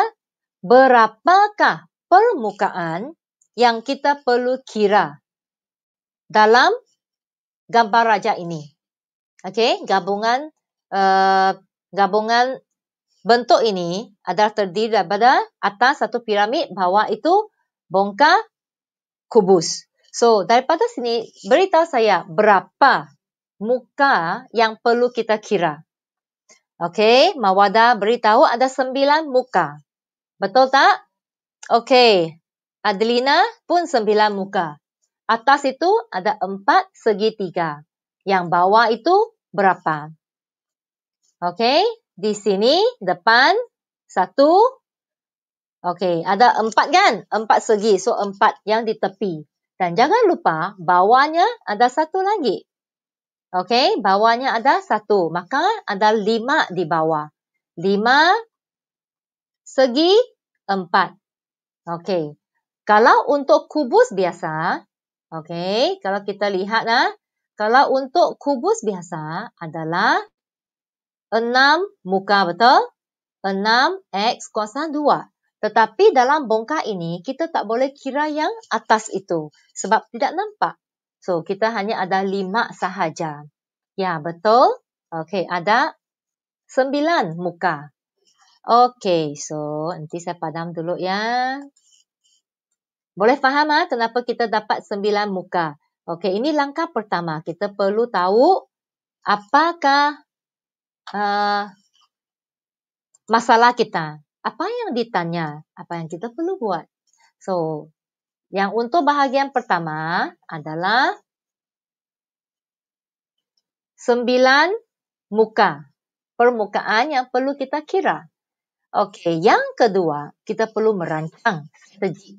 berapakah permukaan yang kita perlu kira dalam gambar raja ini. Okey, gabungan uh, gabungan bentuk ini adalah terdiri daripada atas satu piramid, bawah itu bongkar kubus. So, daripada sini beritahu saya berapa muka yang perlu kita kira. Okey, Mawada beritahu ada sembilan muka. Betul tak? Okey. Adelina pun sembilan muka. Atas itu ada empat segitiga. Yang bawah itu berapa? Okey. Di sini, depan, satu. Okey. Ada empat kan? Empat segi. So, empat yang di tepi. Dan jangan lupa, bawahnya ada satu lagi. Okey. Bawahnya ada satu. Maka, ada lima di bawah. Lima segi. Segi empat. Okey. Kalau untuk kubus biasa, okey, kalau kita lihat lah, kalau untuk kubus biasa adalah enam muka, betul? Enam X kuasa dua. Tetapi dalam bongkah ini, kita tak boleh kira yang atas itu sebab tidak nampak. So, kita hanya ada lima sahaja. Ya, betul? Okey, ada sembilan muka. Okey, so nanti saya padam dulu ya. Boleh faham ah kenapa kita dapat sembilan muka? Okey, ini langkah pertama. Kita perlu tahu apakah uh, masalah kita. Apa yang ditanya? Apa yang kita perlu buat? So, yang untuk bahagian pertama adalah sembilan muka. Permukaan yang perlu kita kira. Okey, yang kedua, kita perlu merancang strategi.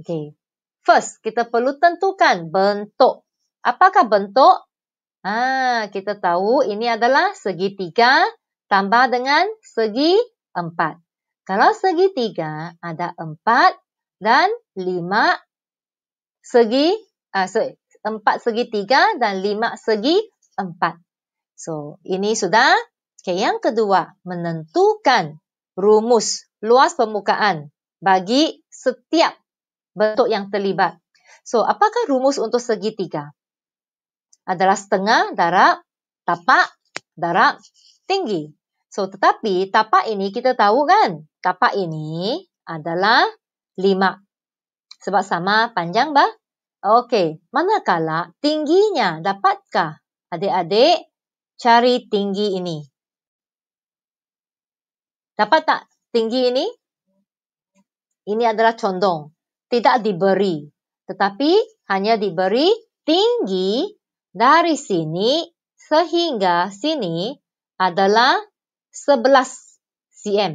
Okey. First, kita perlu tentukan bentuk. Apakah bentuk? Ah, kita tahu ini adalah segi tiga tambah dengan segi empat. Kalau segi tiga ada empat dan lima segi, ah, sorry, empat segi tiga dan lima segi empat. So, ini sudah. Okay, yang kedua, menentukan rumus luas permukaan bagi setiap bentuk yang terlibat. So, apakah rumus untuk segitiga? Adalah setengah darab, tapak, darab, tinggi. So, tetapi tapak ini kita tahu kan, tapak ini adalah lima. Sebab sama panjang bah? Okey, manakala tingginya dapatkah adik-adik cari tinggi ini? Dapat tak tinggi ini? Ini adalah condong. Tidak diberi. Tetapi hanya diberi tinggi dari sini sehingga sini adalah 11 cm.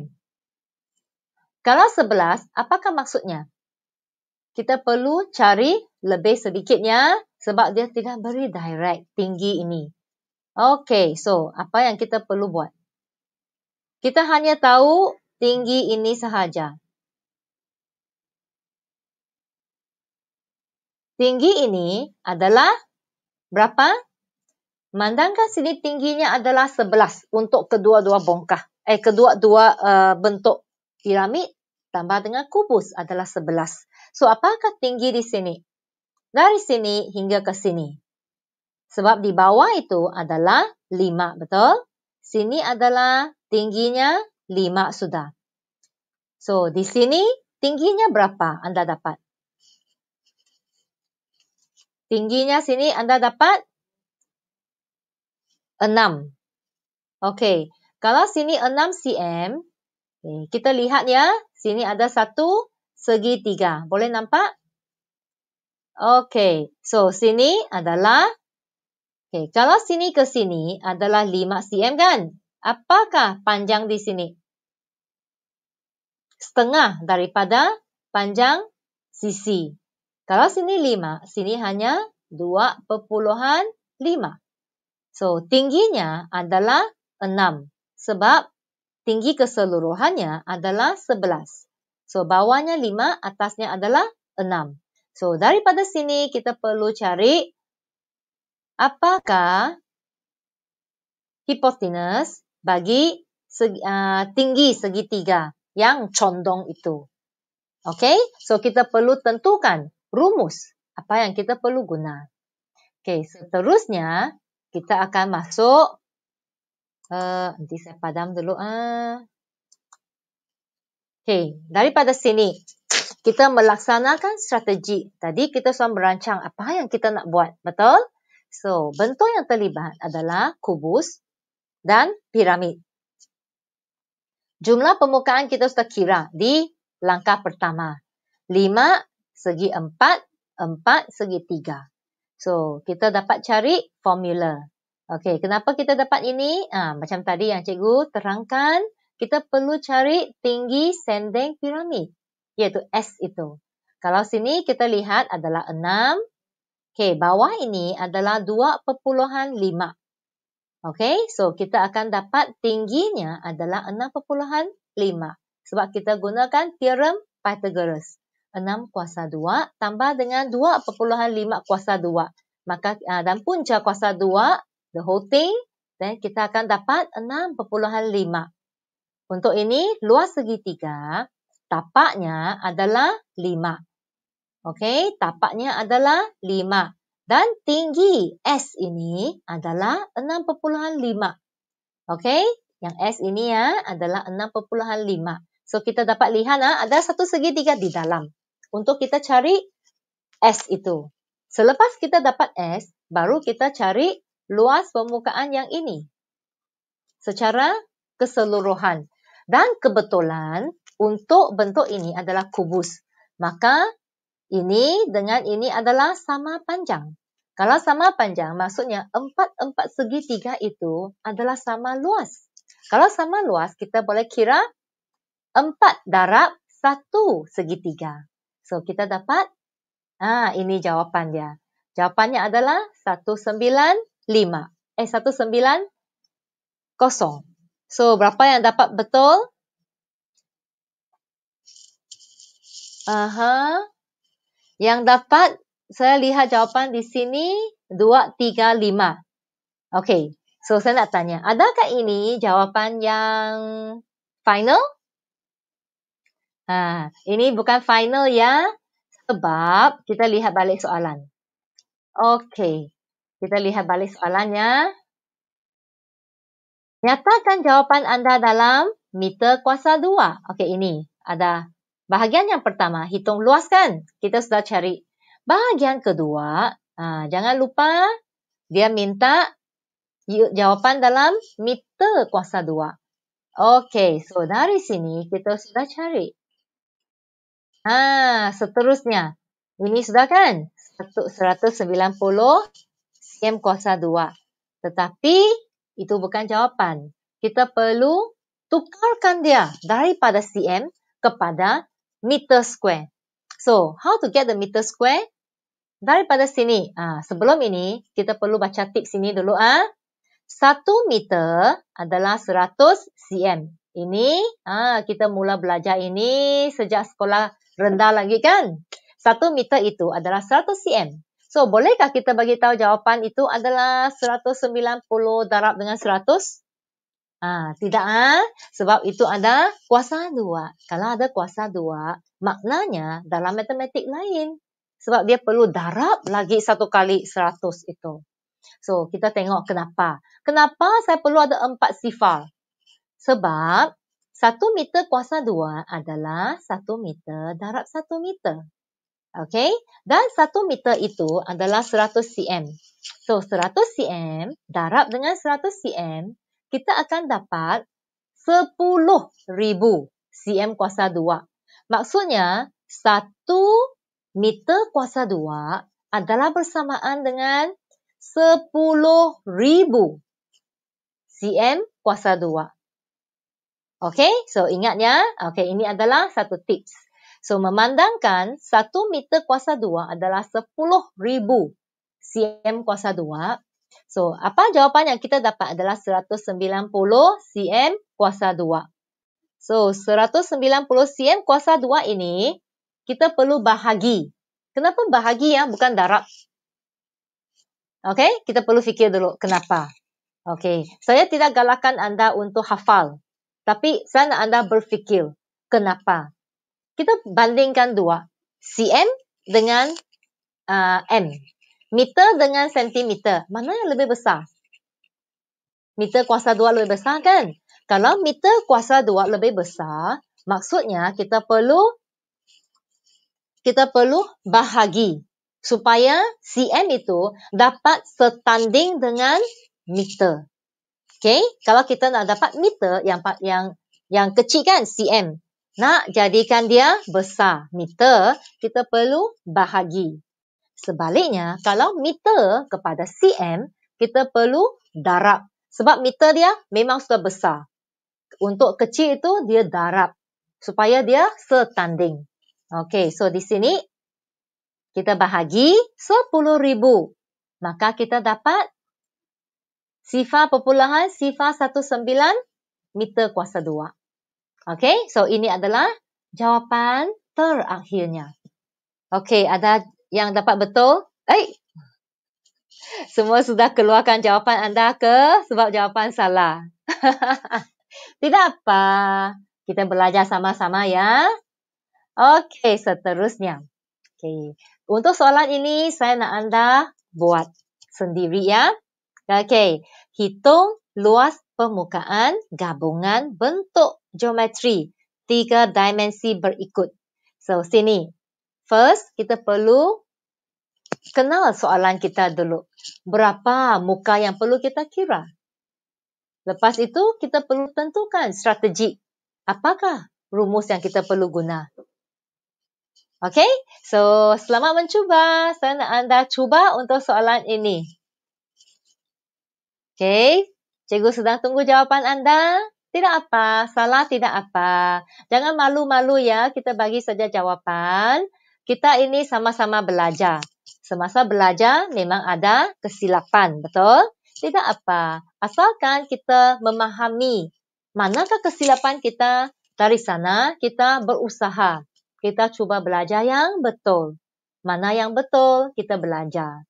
Kalau 11, apakah maksudnya? Kita perlu cari lebih sedikitnya sebab dia tidak beri direct tinggi ini. Okay, so apa yang kita perlu buat? Kita hanya tahu tinggi ini sahaja. Tinggi ini adalah berapa? Mandangkan sini tingginya adalah 11 untuk kedua-dua bongkah. Eh, kedua-dua uh, bentuk piramid tambah dengan kubus adalah 11. So, apakah tinggi di sini? Dari sini hingga ke sini. Sebab di bawah itu adalah 5, betul? Sini adalah tingginya 5 sudah. So, di sini tingginya berapa anda dapat? Tingginya sini anda dapat 6. Okey, kalau sini 6 cm, okay, eh, kita lihat ya, sini ada satu segi tiga. Boleh nampak? Okey, so sini adalah, okay, kalau sini ke sini adalah 5 cm kan? Apakah panjang di sini? Setengah daripada panjang sisi. Kalau sini 5, sini hanya 2.5. So, tingginya adalah 6 sebab tinggi keseluruhannya adalah 11. So, bawahnya 5, atasnya adalah 6. So, daripada sini kita perlu cari apakah hipotenus bagi segi, uh, tinggi segitiga yang condong itu. Okay, so kita perlu tentukan rumus apa yang kita perlu guna. Okay, seterusnya kita akan masuk. Uh, nanti saya padam dulu. Uh. Okay, daripada sini kita melaksanakan strategi. Tadi kita sudah merancang apa yang kita nak buat, betul? So, bentuk yang terlibat adalah kubus, dan piramid. Jumlah permukaan kita sudah kira di langkah pertama. 5 segi 4, 4 segi 3. So, kita dapat cari formula. Okey, kenapa kita dapat ini? Ah, macam tadi yang cikgu terangkan, kita perlu cari tinggi sendeng piramid, iaitu S itu. Kalau sini kita lihat adalah 6. Okey, bawah ini adalah 2.5. Okay, so kita akan dapat tingginya adalah 6.5 sebab kita gunakan teorem Pythagoras. 6 kuasa 2 tambah dengan 2.5 kuasa 2. Maka ah, dan punca kuasa 2, the whole thing, then kita akan dapat 6.5. Untuk ini, luas segitiga, tapaknya adalah 5. Okay, tapaknya adalah 5. Dan tinggi S ini adalah 6.5. Okey? Yang S ini ya adalah 6.5. So kita dapat lihat ah ada satu segitiga di dalam. Untuk kita cari S itu. Selepas kita dapat S, baru kita cari luas permukaan yang ini. Secara keseluruhan. Dan kebetulan untuk bentuk ini adalah kubus. Maka ini dengan ini adalah sama panjang. Kalau sama panjang, maksudnya empat-empat segi tiga itu adalah sama luas. Kalau sama luas, kita boleh kira empat darab satu segi tiga. So, kita dapat, ah ini jawapan dia. Jawapannya adalah satu sembilan lima. Eh, satu sembilan kosong. So, berapa yang dapat betul? Aha. Yang dapat saya lihat jawapan di sini 235. Okay, so saya nak tanya, adakah ini jawapan yang final? Ha, ini bukan final ya, sebab kita lihat balik soalan. Okay, kita lihat balik soalannya. Nyatakan jawapan anda dalam meter kuasa 2. Okay, ini ada bahagian yang pertama, hitung luaskan. Kita sudah cari Bahagian kedua, ha, jangan lupa dia minta jawapan dalam meter kuasa dua. Okey, so dari sini kita sudah cari. Ha, seterusnya, ini sudah kan? 190 cm kuasa dua. Tetapi itu bukan jawapan. Kita perlu tukarkan dia daripada cm kepada meter square. So, how to get the meter square? Daripada sini, ah sebelum ini, kita perlu baca tip sini dulu. ah. Satu meter adalah 100 cm. Ini, ah kita mula belajar ini sejak sekolah rendah lagi kan? Satu meter itu adalah 100 cm. So, bolehkah kita bagi tahu jawapan itu adalah 190 darab dengan 100? Ah, tidak ah, sebab itu ada kuasa dua. Kalau ada kuasa dua, maknanya dalam matematik lain sebab dia perlu darab lagi satu kali seratus itu. So, kita tengok kenapa. Kenapa saya perlu ada empat sifar? Sebab satu meter kuasa dua adalah satu meter darab satu meter. Okay? Dan satu meter itu adalah seratus cm. So, seratus cm darab dengan seratus cm, kita akan dapat sepuluh ribu cm kuasa dua. Maksudnya, satu meter kuasa dua adalah bersamaan dengan sepuluh ribu cm kuasa dua. Okay, so ingatnya. Okay, ini adalah satu tips. So, memandangkan satu meter kuasa dua adalah sepuluh ribu cm kuasa dua. So, apa jawapan yang kita dapat adalah seratus sembilan puluh cm kuasa dua. So, 190 cm kuasa 2 ini, kita perlu bahagi. Kenapa bahagi ya, bukan darab? Okay, kita perlu fikir dulu kenapa. Okay, saya tidak galakkan anda untuk hafal. Tapi saya nak anda berfikir kenapa. Kita bandingkan dua. CM dengan uh, M. Meter dengan sentimeter. Mana yang lebih besar? Meter kuasa dua lebih besar kan? Kalau meter kuasa dua lebih besar, maksudnya kita perlu kita perlu bahagi supaya cm itu dapat setanding dengan meter. Okay? kalau kita nak dapat meter yang yang yang kecil kan cm. Nak jadikan dia besar meter, kita perlu bahagi. Sebaliknya, kalau meter kepada cm, kita perlu darab. Sebab meter dia memang sudah besar untuk kecil itu dia darab supaya dia setanding. Okay, so di sini kita bahagi 10,000. Maka kita dapat sifar perpuluhan sifar 19 meter kuasa 2. Okay, so ini adalah jawapan terakhirnya. Okay, ada yang dapat betul? Eh, semua sudah keluarkan jawapan anda ke sebab jawapan salah. [LAUGHS] Tidak apa, kita belajar sama-sama ya. Okey, seterusnya. Okey, untuk soalan ini saya nak anda buat sendiri ya. Okey, hitung luas permukaan gabungan bentuk geometri tiga dimensi berikut. So, sini. First, kita perlu kenal soalan kita dulu. Berapa muka yang perlu kita kira? Lepas itu, kita perlu tentukan strategi. Apakah rumus yang kita perlu guna? Okay, so selamat mencuba. Saya nak anda cuba untuk soalan ini. Okay, cikgu sedang tunggu jawapan anda. Tidak apa, salah tidak apa. Jangan malu-malu ya, kita bagi saja jawapan. Kita ini sama-sama belajar. Semasa belajar memang ada kesilapan, betul? Tidak apa, Asalkan kita memahami manakah kesilapan kita, dari sana kita berusaha. Kita cuba belajar yang betul. Mana yang betul, kita belajar.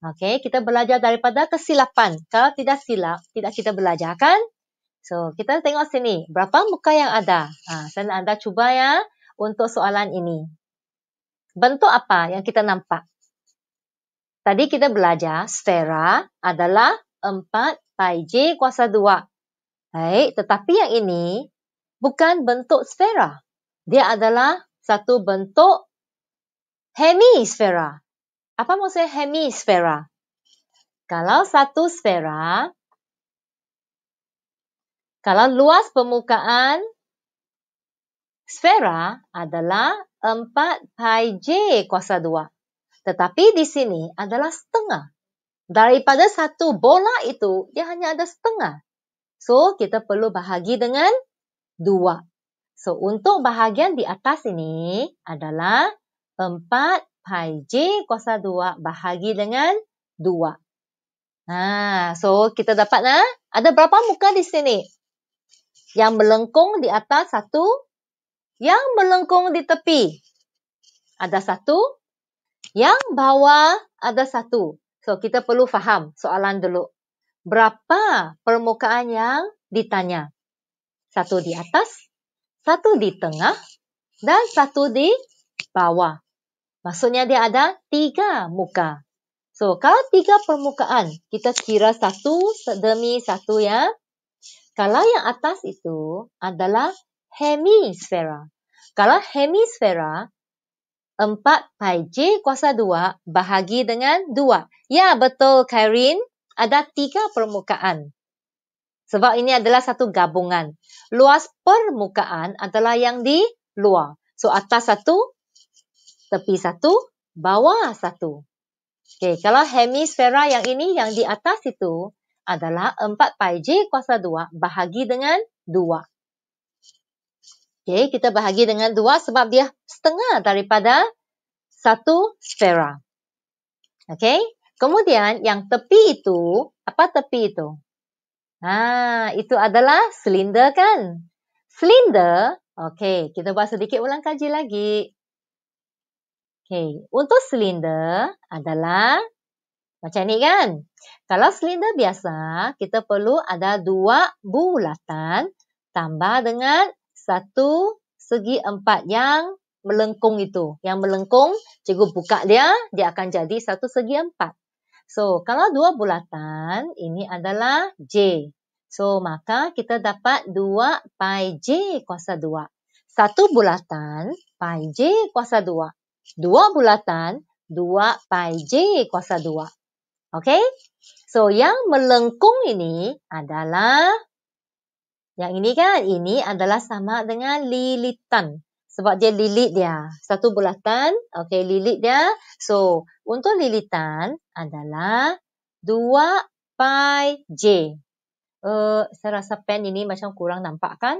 Okay kita belajar daripada kesilapan. Kalau tidak silap, tidak kita belajar kan? So, kita tengok sini. Berapa muka yang ada? Ha, saya anda cuba ya untuk soalan ini. Bentuk apa yang kita nampak? Tadi kita belajar sfera adalah 4 pi j kuasa 2. Baik, tetapi yang ini bukan bentuk sfera. Dia adalah satu bentuk hemisfera. Apa maksudnya hemisfera? Kalau satu sfera, kalau luas permukaan sfera adalah 4 pi j kuasa 2. Tetapi di sini adalah setengah daripada satu bola itu, dia hanya ada setengah. So, kita perlu bahagi dengan dua. So, untuk bahagian di atas ini adalah 4 pi j kuasa 2 bahagi dengan 2. Nah, ha, so kita dapat nah, ha? ada berapa muka di sini? Yang melengkung di atas satu, yang melengkung di tepi ada satu, yang bawah ada satu. So kita perlu faham soalan dulu. Berapa permukaan yang ditanya? Satu di atas, satu di tengah dan satu di bawah. Maksudnya dia ada tiga muka. So kalau tiga permukaan, kita kira satu demi satu ya. Kalau yang atas itu adalah hemisfera. Kalau hemisfera, 4 pi j kuasa 2 bahagi dengan 2. Ya, betul, Karin. Ada tiga permukaan. Sebab ini adalah satu gabungan. Luas permukaan adalah yang di luar. So, atas satu, tepi satu, bawah satu. Okay, kalau hemisfera yang ini, yang di atas itu adalah 4 pi j kuasa 2 bahagi dengan 2. Okay, kita bahagi dengan dua sebab dia setengah daripada satu sfera. Okay, kemudian yang tepi itu, apa tepi itu? Ah, itu adalah silinder kan? Silinder, okay, kita buat sedikit ulang kaji lagi. Okay, untuk silinder adalah macam ni kan? Kalau silinder biasa, kita perlu ada dua bulatan tambah dengan satu segi empat yang melengkung itu. Yang melengkung, cikgu buka dia, dia akan jadi satu segi empat. So, kalau dua bulatan, ini adalah J. So, maka kita dapat 2 pi J kuasa 2. Satu bulatan, pi J kuasa 2. Dua bulatan, 2 pi J kuasa 2. Okay? So, yang melengkung ini adalah yang ini kan, ini adalah sama dengan lilitan. Sebab dia lilit dia. Satu bulatan, okay, lilit dia. So, untuk lilitan adalah 2 pi J. Uh, saya rasa pen ini macam kurang nampak kan?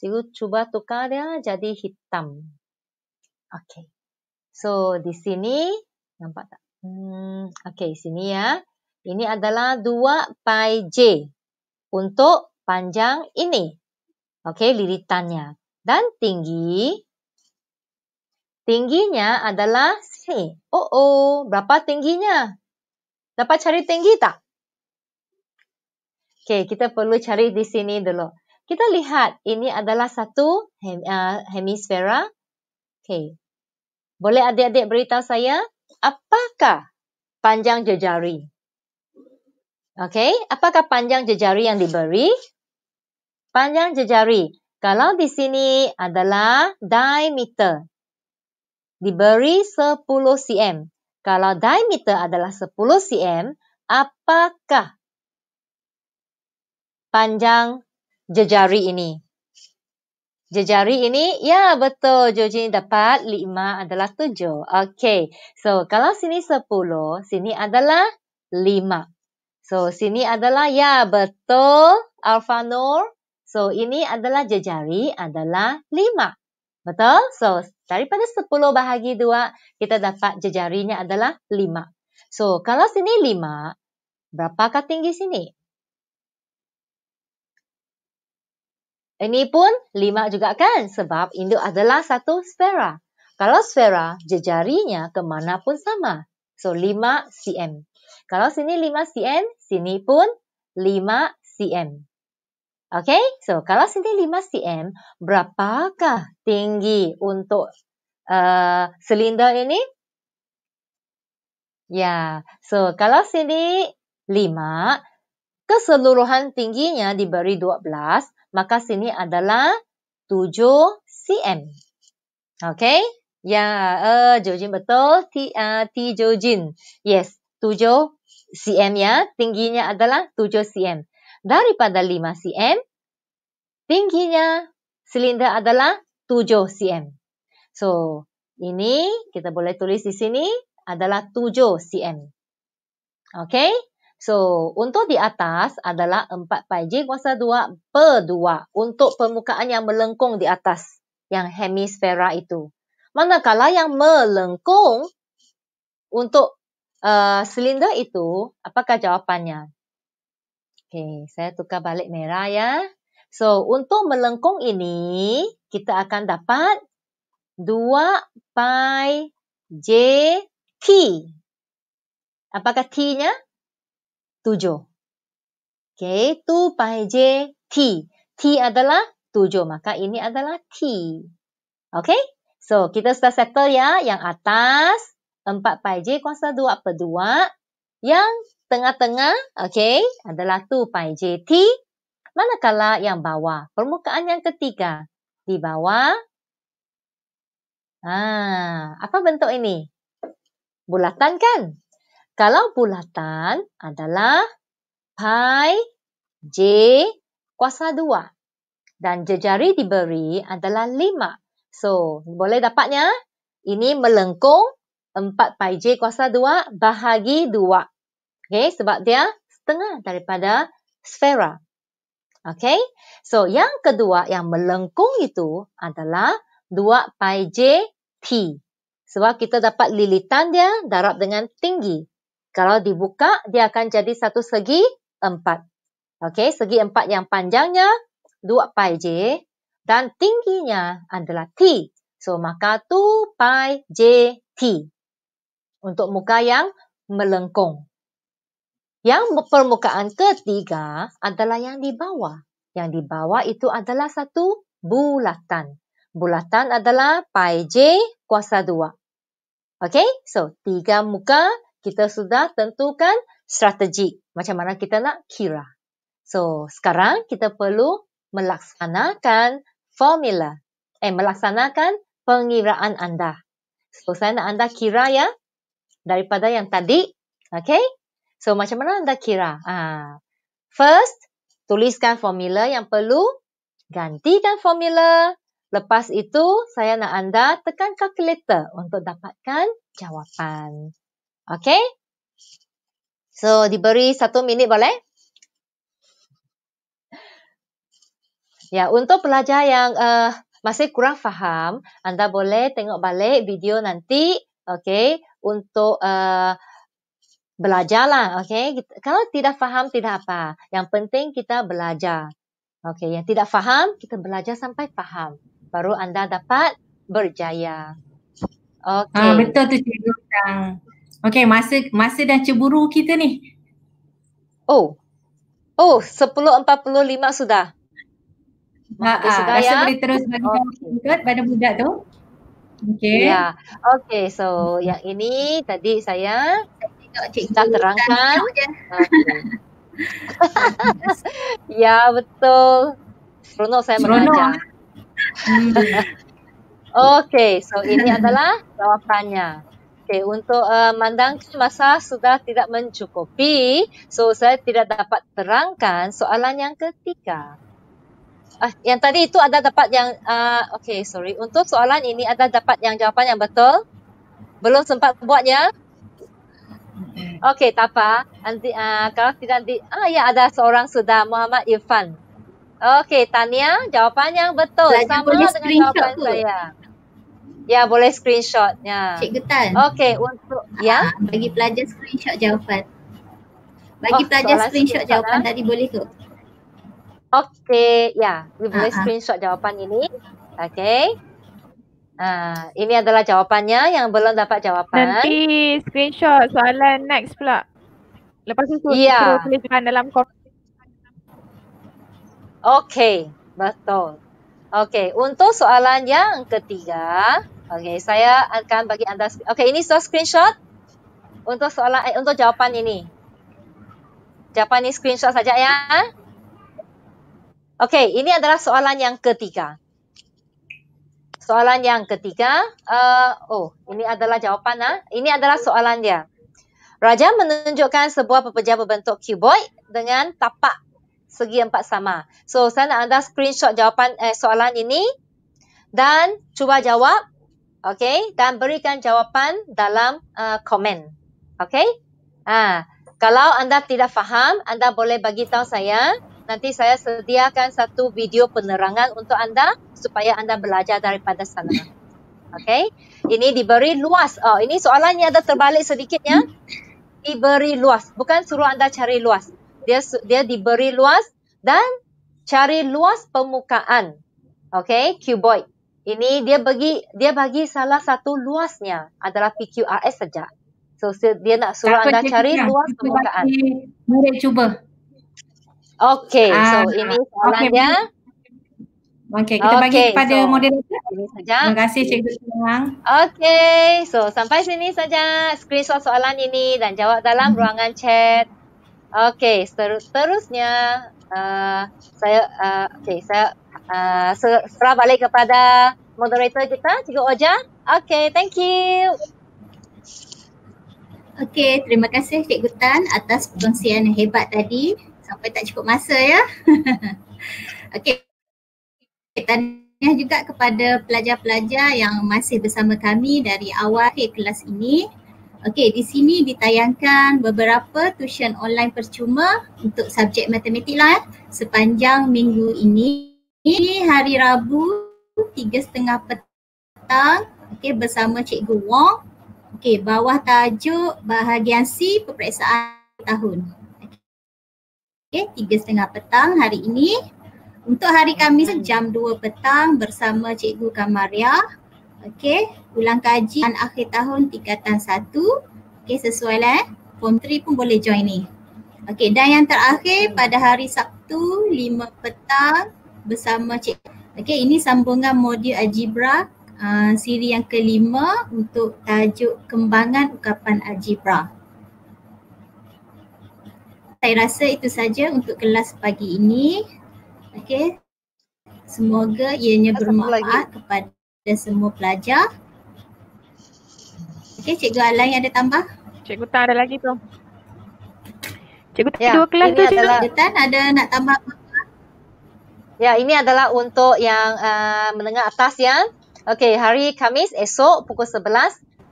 Cikgu cuba tukar dia jadi hitam. Okay. So, di sini nampak tak? Hmm, okay, sini ya. Ini adalah 2 pi J untuk panjang ini. Okey, lilitannya Dan tinggi. Tingginya adalah sini. Oh, oh. Berapa tingginya? Dapat cari tinggi tak? Okey, kita perlu cari di sini dulu. Kita lihat ini adalah satu hem, uh, hemisfera. Okey. Boleh adik-adik beritahu saya apakah panjang jejari? Okey, apakah panjang jejari yang diberi? Panjang jejari. Kalau di sini adalah diameter. Diberi 10 cm. Kalau diameter adalah 10 cm, apakah panjang jejari ini? Jejari ini, ya betul, ini dapat 5 adalah 7. Okey, so kalau sini 10, sini adalah 5. So sini adalah ya betul Alfanor. So ini adalah jejari adalah lima. Betul? So daripada sepuluh bahagi dua kita dapat jejarinya adalah lima. So kalau sini lima, berapakah tinggi sini? Ini pun lima juga kan? Sebab induk adalah satu sfera. Kalau sfera, jejarinya kemana pun sama. So, lima cm. Kalau sini 5 cm, sini pun 5 cm. Okay, so kalau sini 5 cm, berapakah tinggi untuk uh, silinder ini? Ya, yeah. so kalau sini 5, keseluruhan tingginya diberi 12, maka sini adalah 7 cm. Okay, ya, yeah. uh, Jojin betul, T, uh, T Jojin. Yes, cm ya, tingginya adalah 7 cm. Daripada 5 cm, tingginya silinder adalah 7 cm. So, ini kita boleh tulis di sini adalah 7 cm. Okay? So, untuk di atas adalah 4 pi j kuasa 2 per 2 untuk permukaan yang melengkung di atas, yang hemisfera itu. Manakala yang melengkung untuk Eh, silinder itu, apakah jawapannya? Okay, saya tukar balik merah ya. So, untuk melengkung ini, kita akan dapat 2 pi J T. Apakah T-nya? 7. Okay, 2 pi J T. T adalah 7, maka ini adalah T. Okay, so kita sudah settle ya. Yang atas empat j kuasa dua per dua. Yang tengah-tengah, okay, adalah tu j T. Manakala yang bawah, permukaan yang ketiga. Di bawah. Ah, apa bentuk ini? Bulatan kan? Kalau bulatan adalah pi j kuasa 2. Dan jejari diberi adalah 5. So, boleh dapatnya? Ini melengkung 4 pi j kuasa 2 bahagi 2. Okay, sebab dia setengah daripada sfera. Okay, so yang kedua yang melengkung itu adalah 2 pi j t. Sebab kita dapat lilitan dia darab dengan tinggi. Kalau dibuka, dia akan jadi satu segi 4. Okay, segi 4 yang panjangnya 2 pi j dan tingginya adalah t. So, maka 2 pi j t untuk muka yang melengkung. Yang permukaan ketiga adalah yang di bawah. Yang di bawah itu adalah satu bulatan. Bulatan adalah pi j kuasa dua. Okay, so tiga muka kita sudah tentukan strategi macam mana kita nak kira. So, sekarang kita perlu melaksanakan formula. Eh, melaksanakan pengiraan anda. So, saya nak anda kira ya, daripada yang tadi. Okay? So, macam mana anda kira? Ah, First, tuliskan formula yang perlu. Gantikan formula. Lepas itu, saya nak anda tekan kalkulator untuk dapatkan jawapan. Okay? So, diberi satu minit boleh? Ya, untuk pelajar yang uh, masih kurang faham, anda boleh tengok balik video nanti. Okay? untuk uh, eh, belajar lah, okay? Kalau tidak faham tidak apa. Yang penting kita belajar, okay? Yang tidak faham kita belajar sampai faham, baru anda dapat berjaya. Ah, okay. Ah, betul tu cikgu. Okay, masa masa dah ceburu kita ni. Oh. Oh, 10.45 sudah. Ha, ha, sudah rasa ya? boleh terus bagi oh. pada budak tu. Okay. Ya. Okay, so yang ini tadi saya kita terangkan. Okay. [LAUGHS] ya, betul. Seronok saya mengajar. [LAUGHS] okay, so ini adalah jawapannya. Okay, untuk uh, mandangkan masa sudah tidak mencukupi, so saya tidak dapat terangkan soalan yang ketiga. Ah, yang tadi itu ada dapat yang uh, okay sorry untuk soalan ini ada dapat yang jawapan yang betul belum sempat buatnya okay tapa. nanti uh, kalau tidak di ah ya ada seorang sudah Muhammad Irfan okay Tania jawapan yang betul Lagi sama dengan jawapan tu. saya ya boleh screenshotnya Cik Tan okay untuk uh, ya ah, bagi pelajar screenshot jawapan bagi oh, pelajar screenshot jawapan eh? tadi boleh tu Okay, ya. Yeah. boleh ha, ha. screenshot jawapan ini. Okay. Uh, ha, ini adalah jawapannya yang belum dapat jawapan. Nanti screenshot soalan next pula. Lepas itu, yeah. tuliskan dalam komen. Okay, betul. Okay, untuk soalan yang ketiga. Okay, saya akan bagi anda. Okay, ini sudah screenshot untuk soalan, eh, untuk jawapan ini. Jawapan ini screenshot saja ya. Okay. Okey, ini adalah soalan yang ketiga. Soalan yang ketiga, uh, oh, ini adalah jawapan. Ah. Ini adalah soalan dia. Raja menunjukkan sebuah pepejal berbentuk cuboid dengan tapak segi empat sama. So, saya nak anda screenshot jawapan eh, soalan ini dan cuba jawab. Okey, dan berikan jawapan dalam uh, komen. Okey? Ah, kalau anda tidak faham, anda boleh bagi tahu saya nanti saya sediakan satu video penerangan untuk anda supaya anda belajar daripada sana. Okay, ini diberi luas. Oh, ini soalannya ada terbalik sedikitnya. Diberi luas, bukan suruh anda cari luas. Dia dia diberi luas dan cari luas permukaan. Okay, cuboid. Ini dia bagi dia bagi salah satu luasnya adalah PQRS saja. So dia nak suruh tak anda cari luas permukaan. Mari cuba. Okay, uh, so ah, ini soalannya. Okay, okay kita okay, bagi kepada so, moderator. Terima kasih Cikgu Senang. Okay, so sampai sini saja screenshot soalan ini dan jawab dalam hmm. ruangan chat. Okay, seterusnya uh, saya uh, okay saya uh, serah balik kepada moderator kita Cikgu Oja. Okay, thank you. Okay, terima kasih Cikgu Tan atas perkongsian hebat tadi sampai tak cukup masa ya. [LAUGHS] Okey. Tahniah juga kepada pelajar-pelajar yang masih bersama kami dari awal akhir kelas ini. Okey, di sini ditayangkan beberapa tuition online percuma untuk subjek matematik lah eh, sepanjang minggu ini. Ini hari Rabu tiga setengah petang okay, bersama Cikgu Wong. Okey, bawah tajuk bahagian C peperiksaan tahun. Okey tiga setengah petang hari ini. Untuk hari Kamis jam dua petang bersama Cikgu Kamaria. Okey, ulang kaji dan akhir tahun tingkatan satu Okey, sesuai lah eh. Form 3 pun boleh join ni. Okey, dan yang terakhir pada hari Sabtu lima petang bersama Cikgu. Okey, ini sambungan modul algebra Uh, siri yang kelima untuk tajuk kembangan ungkapan algebra. Saya rasa itu saja untuk kelas pagi ini. Okey. Semoga ianya bermanfaat kepada semua pelajar. Okey, Cikgu Alain ada tambah? Cikgu Tan ada lagi tu. Cikgu Tan ya, dua kelas tu adalah... Cikgu Tan ada nak tambah? Ya, ini adalah untuk yang uh, menengah atas ya. Okey, hari Kamis esok pukul 11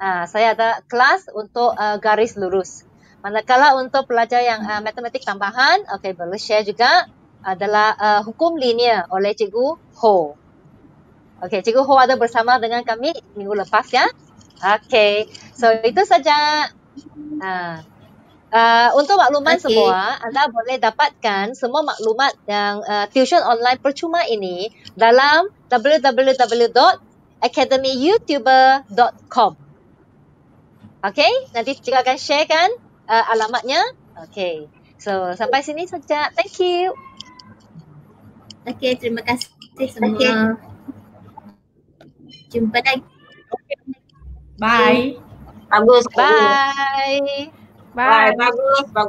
uh, saya ada kelas untuk uh, garis lurus. Manakala untuk pelajar yang uh, matematik tambahan, okay, boleh share juga adalah uh, hukum linear oleh Cikgu Ho. Okay, Cikgu Ho ada bersama dengan kami minggu lepas ya. Okay, so itu saja. Uh, Uh, untuk makluman okay. semua, anda boleh dapatkan semua maklumat yang uh, tuition online percuma ini dalam www.academyyoutuber.com. Okay, nanti cikgu akan sharekan uh, alamatnya. Okay. So sampai sini saja. Thank you. Okay, terima kasih semua. Okay. Jumpa lagi. Bye. Bagus. Bye. Bye. Bye. Bagus. Bagus.